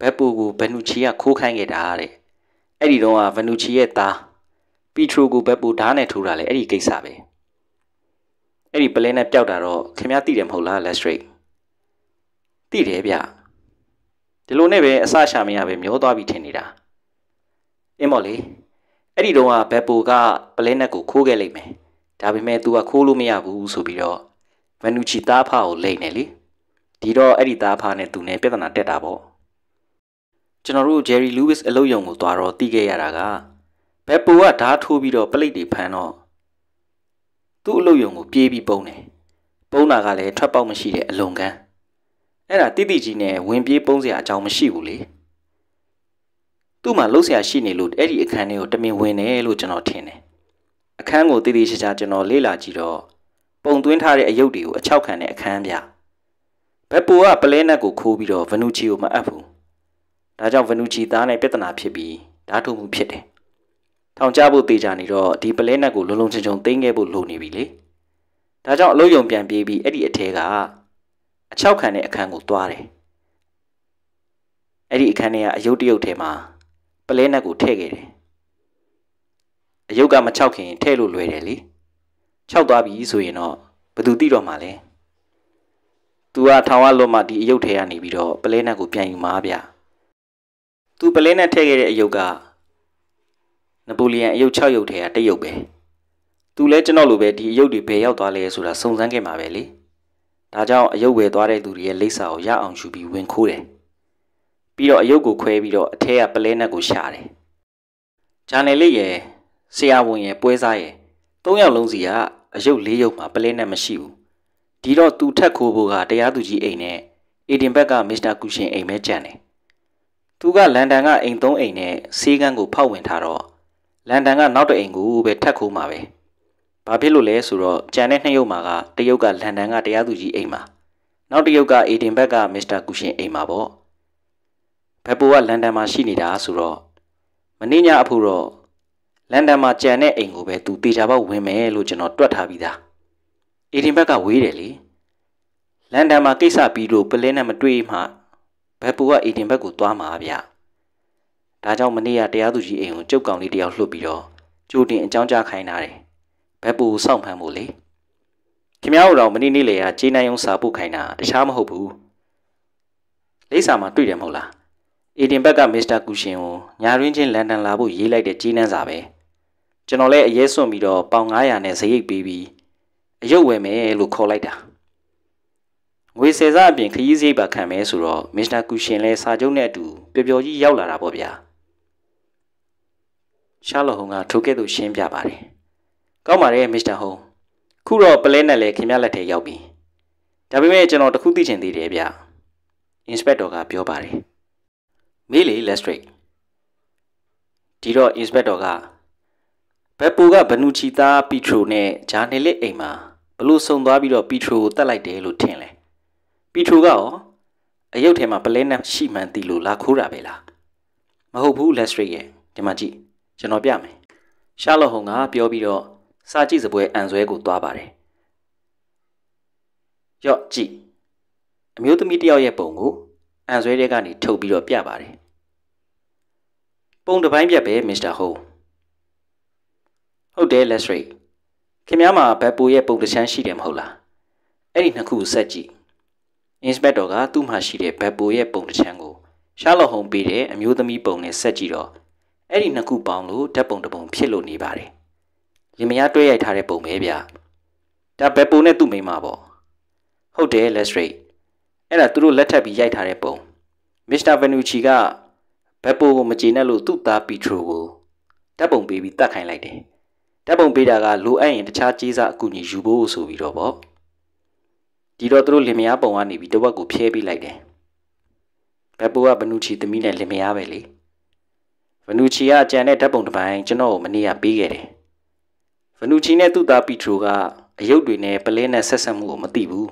ဘက်ပူကိုဘနူချီကခိုးခိုင်းခဲ့တာတဲ့အဲ့ဒီတော့ကဗနူချီရဲ့သားပီထရိုကိုဘက်ပူဓာတ်နဲ့ထိုးတာလေအဲ့ဒီကိစ္စပဲအဲ့ဒီပလဲနဲ့ပျောက်တာတော့ခင်ဗျားသိတယ်မဟုတ်လားလက်စထရိတ်သိတယ်ဗျဒီလိုနဲ့ပဲအစရှာမရပဲမျောသွားပြီးထင်နေတာအင်းမော်လေအဲ့ဒီတော့ကဘက်ပူကပလဲနဲ့ကိုခိုးခဲ့လိုက်မယ်ဒါပေမဲ့ तू ကခိုးလို့မရဘူးဆိုပြီးတော့ဗနူချီသားဖာကိုလိမ့်နေလေဒီတော့အဲ့ဒီသားဖာနဲ့သူနဲ့ပြဿနာတက်တာပေါ့ကျွန်တော်တို့ Jerry Lewis အလုပ်ရုံကိုသွားတော့တီးခဲ့ရတာကဘက်ပိုကဓားထိုးပြီးတော့ပလိတ်တွေဖမ်းတော့သူ့အလုပ်ရုံကိုပြေးပြီးပုံတယ်ပုံတာကလည်းထွက်ပေါက်မရှိတဲ့အလွန်ကန်းအဲ့ဒါတိတိကြီးနဲ့ဝင်ပြေးပုံးစရာအကြောင်းမရှိဘူးလေသူ့မှာလှုပ်စရာရှိနေလို့အဲ့ဒီအခန်းလေးကိုတမင်ဝင်တယ်လို့ကျွန်တော်ထင်တယ်အခန်းကိုတိတိကျကျကျွန်တော်လေ့လာကြည့်တော့ပုံသွင်းထားတဲ့အယုတ်တွေကိုအချောက်ခံတဲ့အခန်းပြဘက်ပိုကပလဲနက်ကိုခိုးပြီးတော့ဗနူချီကိုမအပ်ဘူးဒါကြောင့်ဗနူချီသားနဲ့ပြဿနာဖြစ်ပြီးဓာတ်ထုတ်မှုဖြစ်တယ်ထောင်ချဖို့တေချာနေတော့ဒီပလဲနက်ကိုလုံလုံချုံချုံသိမ်းခဲ့ဖို့လိုနေပြီလေဒါကြောင့်အလုံးယုံပြန်ပြေးပြီးအဲ့ဒီအထဲကအချောက်ခံတဲ့အခန်းကိုသွားတယ်အဲ့ဒီအခန်းထဲကအယုတ်တယုတ်ထဲမှာပလဲနက်ကိုထည့်ခဲ့တယ်အယုတ်ကမချောက်ခင်ထည့်လို့လွယ်တယ်လေချောက်သွားပြီဆိုရင်တော့ဘယ်သူသိတော့မှာလဲသူကထောင်ဝလွတ်မှဒီအယုတ်ထဲကနေပြီးတော့ပလဲနက်ကိုပြန်ယူမှာဗျာသူပလဲနဲ့ထည့်ခဲ့တဲ့အယုတ်ကနပိုလီယံအယုတ်6ယုတ်ထဲကတစ်ယုတ်ပဲသူလဲကျွန်တော်လိုပဲဒီအယုတ်တွေဘယ်ရောက်သွားလဲဆိုတာစုံစမ်းခဲ့မှာပဲလေဒါကြောင့်အယုတ်ဝယ်သွားတဲ့သူတွေရဲ့လိပ်စာကိုရအောင်ယူပြီးဝင်ခိုးတယ်ပြီးတော့အယုတ်ကိုခွဲပြီးတော့အထက်ကပလဲနဲ့ကိုရှာတယ်ဂျာနယ်လေးရဲ့ဆရာဝန်ရဲ့ပွဲစားရဲ့၃ယောက်လုံးစီကအယုတ်၄ယုတ်မှာပလဲနဲ့မရှိဘူးဒီတော့သူထက်ခိုးဖို့ကတရားသူကြီးအိမ်နဲ့အေဒင်ဘက်ကမစ္စတာကူရှင်အိမ်ပဲကြံတယ်သူကလန်ဒန်ကအိမ်သုံးအိမ်နဲ့ဆေးကန်းကိုဖောက်ဝင်ထားတော့လန်ဒန်ကနောက်တစ်အိမ်ကိုပဲထပ်ခိုးမှာပဲ။ဘာဖြစ်လို့လဲဆိုတော့ကြံတဲ့နှစ်ရုပ်မှာကတရုတ်ကလန်ဒန်ကတရားသူကြီးအိမ်မှာနောက်တရုတ်ကအေဒင်ဘက်ကမစ္စတာကူရှင်အိမ်မှာပေါ့။ဘက်ပိုကလန်ဒန်မှာရှိနေတာဆိုတော့မနေ့ညအဖို့တော့လန်ဒန်မှာကြံတဲ့အိမ်ကိုပဲသူတေချာပေါက်ဝင်မယ်လို့ကျွန်တော်တွက်ထားပြီးသား။အေဒင်ဘက်ကဝေးတယ်လေ။လန်ဒန်မှာကိစ္စပြီးလို့ပလင်းနဲ့မတွေ့မှဘက်ပူကအေတင်ဘက်ကိုသွားမှာဗျဒါကြောင့်မနေ့ကတရားသူကြီးအိမ်ကိုကျုပ်ကောင်လေးတယောက်လှုပ်ပြီးတော့ကြိုတင်အကြောင်းကြားခိုင်းထားတယ်ဘက်ပူကိုစောင့်ဖမ်းဖို့လေခင်ဗျားတို့တော့မနေ့နေ့လေကခြေနိုင်ုံစာပို့ခိုင်းတာတခြားမဟုတ်ဘူးလိမ့်စာမှာတွေ့တယ်မဟုတ်လားအေတင်ဘက်ကမစ္စတာကူရှင်ကိုညာရင်းချင်းလန်ဒန်လာဖို့ရေးလိုက်တဲ့ကြေးနှန်းစာပဲကျွန်တော်လည်းအရေးစွန့်ပြီးတော့ပေါင်900နဲ့ဇရိတ်ပေးပြီးအယုတ်ဝယ်မယ်လို့ခေါ်လိုက်တာငွေဆယ်စအပြင်ခရီးစရိတ်ပါခံမယ်ဆိုတော့မစ္စတာကူရှင်လည်းစာချုပ်နဲ့အတူပျော်ပျော်ကြီးရောက်လာတာပေါ့ဗျာရှားလော်ဟုံကထိုကဲ့သို့ရှင်းပြပါတယ်ကောင်းပါတယ်မစ္စတာဟုံခုတော့ပလဲနဲ့လည်းခင်ဗျလက်ထဲရောက်ပြီဒါပေမဲ့ကျွန်တော်တခုသိချင်သေးတယ်ဗျအင်စပက်တော်ကပြောပါတယ်မေးလေလက်စထရိတ်ဒီတော့အင်စပက်တော်ကဘက်ပိုကဘနူချီသားပီထရိုနဲ့ဂျာနယ်လစ်အိမ်မှာဘလို့ဆုံသွားပြီးတော့ပီထရိုကိုတတ်လိုက်တယ်လို့ထင်လဲပီထူကရောအယုတ်ထဲမှာပလဲနဲ့ရှိမှန်တီလို့လာခိုးတာပဲလားမဟုတ်ဘူးလက်စထရီရဲ့ဒီမှာကြည့်ကျွန်တော်ပြမယ်ရှာလော့ဟုံကပြောပြီးတော့စာကြည့်စပွဲအန်ဆွဲကိုသွားပါတယ်ရော့ကြည့်အမျိုးသမီးတယောက်ရဲ့ပုံကိုအန်ဆွဲတဲ့ကနေထုတ်ပြီးတော့ပြပါတယ်ပုံတစ်ပိုင်းပြက်ပဲမစ္စတာဟုံဟုတ်တယ်လက်စထရီခင်ဗျားမှာဘက်ပူရဲ့ပုံတစ်ချမ်းရှိတယ်မဟုတ်လားအဲ့ဒီနှစ်ခုကိုဆက်ကြည့် Inspector ကသူ့မှာရှိတဲ့ဘက်ပိုရဲ့ပုံတစ်ချမ်းကို Sherlock Holmes ပေးတဲ့အမျိုးသမီးပုံနဲ့ဆက်ကြည့်တော့အဲ့ဒီနှစ်ခုပေါင်းလို့ဓာတ်ပုံတစ်ပုံဖြစ်လို့နေပါတယ်။လင်မယားတွဲရိုက်ထားတဲ့ပုံပဲဗျ။ဒါဘက်ပိုနဲ့သူ့မိန်းမပေါ့။ဟုတ်တယ် Lestrade ။အဲ့ဒါသူတို့လက်ထပ်ပြီးရိုက်ထားတဲ့ပုံ။ Mr. Venucci ကဘက်ပိုကိုမကျေနပ်လို့သူ့သား Petro ကိုဓာတ်ပုံပေးပြီးတတ်ခိုင်းလိုက်တယ်။ဓာတ်ပုံပေးတာကလိုအပ်ရင်တခြားကြေးစာအကူအညီယူဖို့ဆိုပြီးတော့ပေါ့။ဒီတော့သူတို့လင်မယားပုံကနေပြီးတဝက်ကိုဖြဲပြီးလိုက်တယ်ဘက်ပူကဘနူချီသမီးနဲ့လင်မယားပဲလေဗနူချီကကြံတဲ့ဓာတ်ပုံတစ်ပိုင်းကျွန်တော်ကိုမနေ့ကပေးခဲ့တယ်ဗနူချီနဲ့သူ့သားပီထရိုကအယုတ်တွေနဲ့ပလင်းနဲ့ဆက်ဆက်မှုကိုမသိဘူး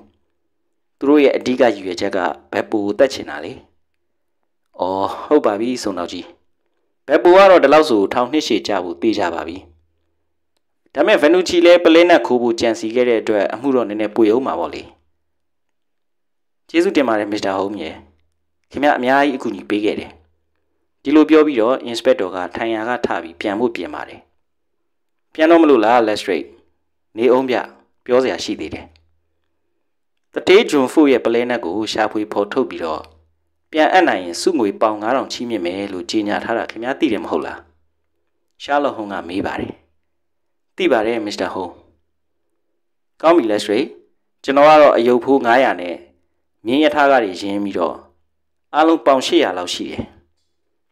သူတို့ရဲ့အဓိကရည်ရွယ်ချက်ကဘက်ပူကိုတတ်ချင်တာလေအော်ဟုတ်ပါပြီဆုံတော်ကြီးဘက်ပူကတော့ဒီလောက်ဆိုထောင်နှစ်ရှည်ကြဖို့သိကြပါပြီဒါပေမဲ့ဗနူချီလည်းပလင်းနဲ့ခိုးဖို့ကြံစီခဲ့တဲ့အတွက်အမှုတော့နည်းနည်းပွေအောင်ပါပေါ့လေကျေးဇူးတင်ပါတယ်မစ္စတာဟုံးမြေခင်ဗျအများကြီးအကူအညီပေးခဲ့တယ်ဒီလိုပြောပြီးတော့ inspector ကထိုင်ရာကထပြီးပြန်ဖို့ပြင်ပါတယ်ပြန်တော့မလို့လား let's straight နေအောင်ပြပြောစရာရှိသေးတယ်တတေးဂျွန်ဖို့ရဲ့ပလဲနက်ကိုရှာဖွေဖော်ထုတ်ပြီးတော့ပြန်အပ်နိုင်ရင်စုငွေပေါင်9000ချီးမြှင့်မယ်လို့ကြေညာထားတာခင်ဗျားသိတယ်မဟုတ်လားရှာလော်ဟုံးကမေးပါတယ်သိပါတယ်မစ္စတာဟုံးကောင်းပြီလက်စရေကျွန်တော်ကတော့အယုတ်ဖိုး900နဲ့မြင်းရထားကတွေရင်းပြီးတော့အလုံးပေါင်800လောက်ရှိတယ်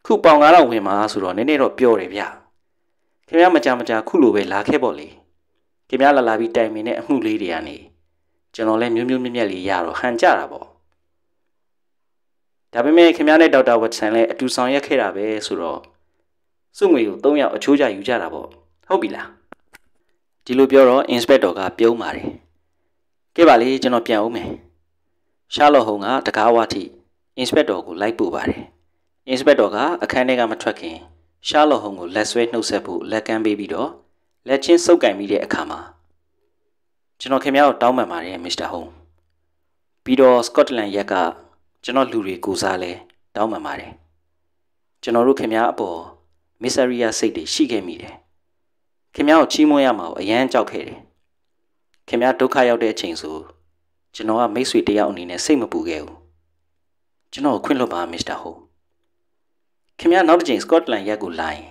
ခုပေါင်900ဝင်မှာဆိုတော့နည်းနည်းတော့ပြောတယ်ဗျခင်ဗျားမကြမကြခုလိုပဲလာခဲ့ပေါ့လေခင်ဗျားလာလာပြီးတိုင်ပင်တဲ့အမှုလေးတွေကနေကျွန်တော်လည်းမျိုးမျိုးမြက်မြက်လေးရတော့ဟန်ကြတာပေါ့ဒါပေမဲ့ခင်ဗျားနဲ့ဒေါက်တာဝတ်ဆန်လည်းအတူဆောင်ရွက်ခဲ့တာပဲဆိုတော့စုငွေကို၃ယောက်အချိုးကျယူကြတာပေါ့ဟုတ်ပြီလားဒီလိုပြောတော့ inspector ကပြုံးပါတယ်ကဲပါလေကျွန်တော်ပြန်ဦးမယ်ရှာလော့ဟုံကတကားဝါထိအင်စပက်တော်ကိုလိုက်ပို့ပါတယ်အင်စပက်တော်ကအခန်းထဲကမထွက်ခင်ရှာလော့ဟုံကိုလက်ဆွဲနှုတ်ဆက်ဖို့လက်ကမ်းပေးပြီးတော့လက်ချင်းဆုပ်ကင်ပြီးတဲ့အခါမှာကျွန်တော်ခင်ဗျားကိုတောင်းပန်ပါတယ်မစ္စတာဟုံပြီးတော့စကော့တလန်ရက်ကကျွန်တော်လူတွေကိုစားလဲတောင်းပန်ပါတယ်ကျွန်တော်တို့ခင်ဗျားအပေါ်မစ္စရီယာစိတ်တွေရှိခဲ့မိတယ်ခင်ဗျားကိုချီးမွမ်းရမှာကိုအရန်ကြောက်ခဲ့တယ်ခင်ဗျားဒုက္ခရောက်တဲ့အချိန်ဆိုကျွန်တော်ကမိတ်ဆွေတယောက်အနေနဲ့စိတ်မပူခဲ့ဘူးကျွန်တော်ခွင့်လွှတ်ပါမစ္စတာဟုတ်ခင်ဗျားနောက်တစ်ချိန်စကော့တလန်ရက်ကိုလာရင်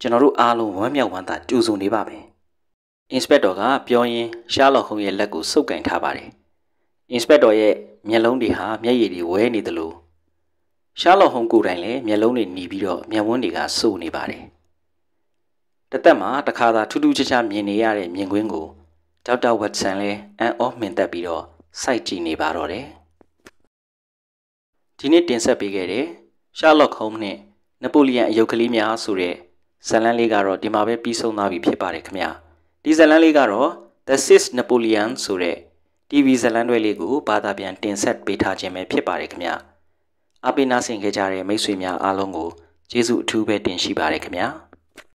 ကျွန်တော်တို့အားလုံးဝမ်းမြောက်ဝမ်းသာကြိုဆိုနေပါမယ်အင်စပက်တော်ကပြောရင်းရှားလော်ဟုံးရဲ့လက်ကိုစုပ်ကင်ထားပါတယ်အင်စပက်တော်ရဲ့မျက်လုံးတွေဟာမျက်ရည်တွေဝဲနေသလိုရှားလော်ဟုံးကိုယ်တိုင်လည်းမျက်လုံးတွေหนีပြီးတော့မျက်ဝန်းတွေကစိုးနေပါတယ်တသက်မှာတခါသာထူးထူးခြားခြားမြင်နေရတဲ့မြင်ကွင်းကိုဒေါက်တာဝက်ဆန်လည်းအန်အော့မြင်သက်ပြီးတော့စိုက်ကြည့်နေပါတော့တယ်ဒီနေ့တင်ဆက်ပေးခဲ့တဲ့ရှားလော့ခုံးနဲ့နပိုလီယံအယုတ်ကလေးများဆိုတဲ့ဇာတ်လမ်းလေးကတော့ဒီမှာပဲပြီးဆုံးသွားပြီဖြစ်ပါတယ်ခင်ဗျာဒီဇာတ်လမ်းလေးကတော့ The Six Napoleon ဆိုတဲ့ TV ဇာတ်လမ်းတွဲလေးကိုဘာသာပြန်တင်ဆက်ပေးထားခြင်းပဲဖြစ်ပါတယ်ခင်ဗျာအပိနာဆင်ခဲ့ကြတဲ့မိတ်ဆွေများအားလုံးကိုကျေးဇူးအထူးပဲတင်ရှိပါတယ်ခင်ဗျာ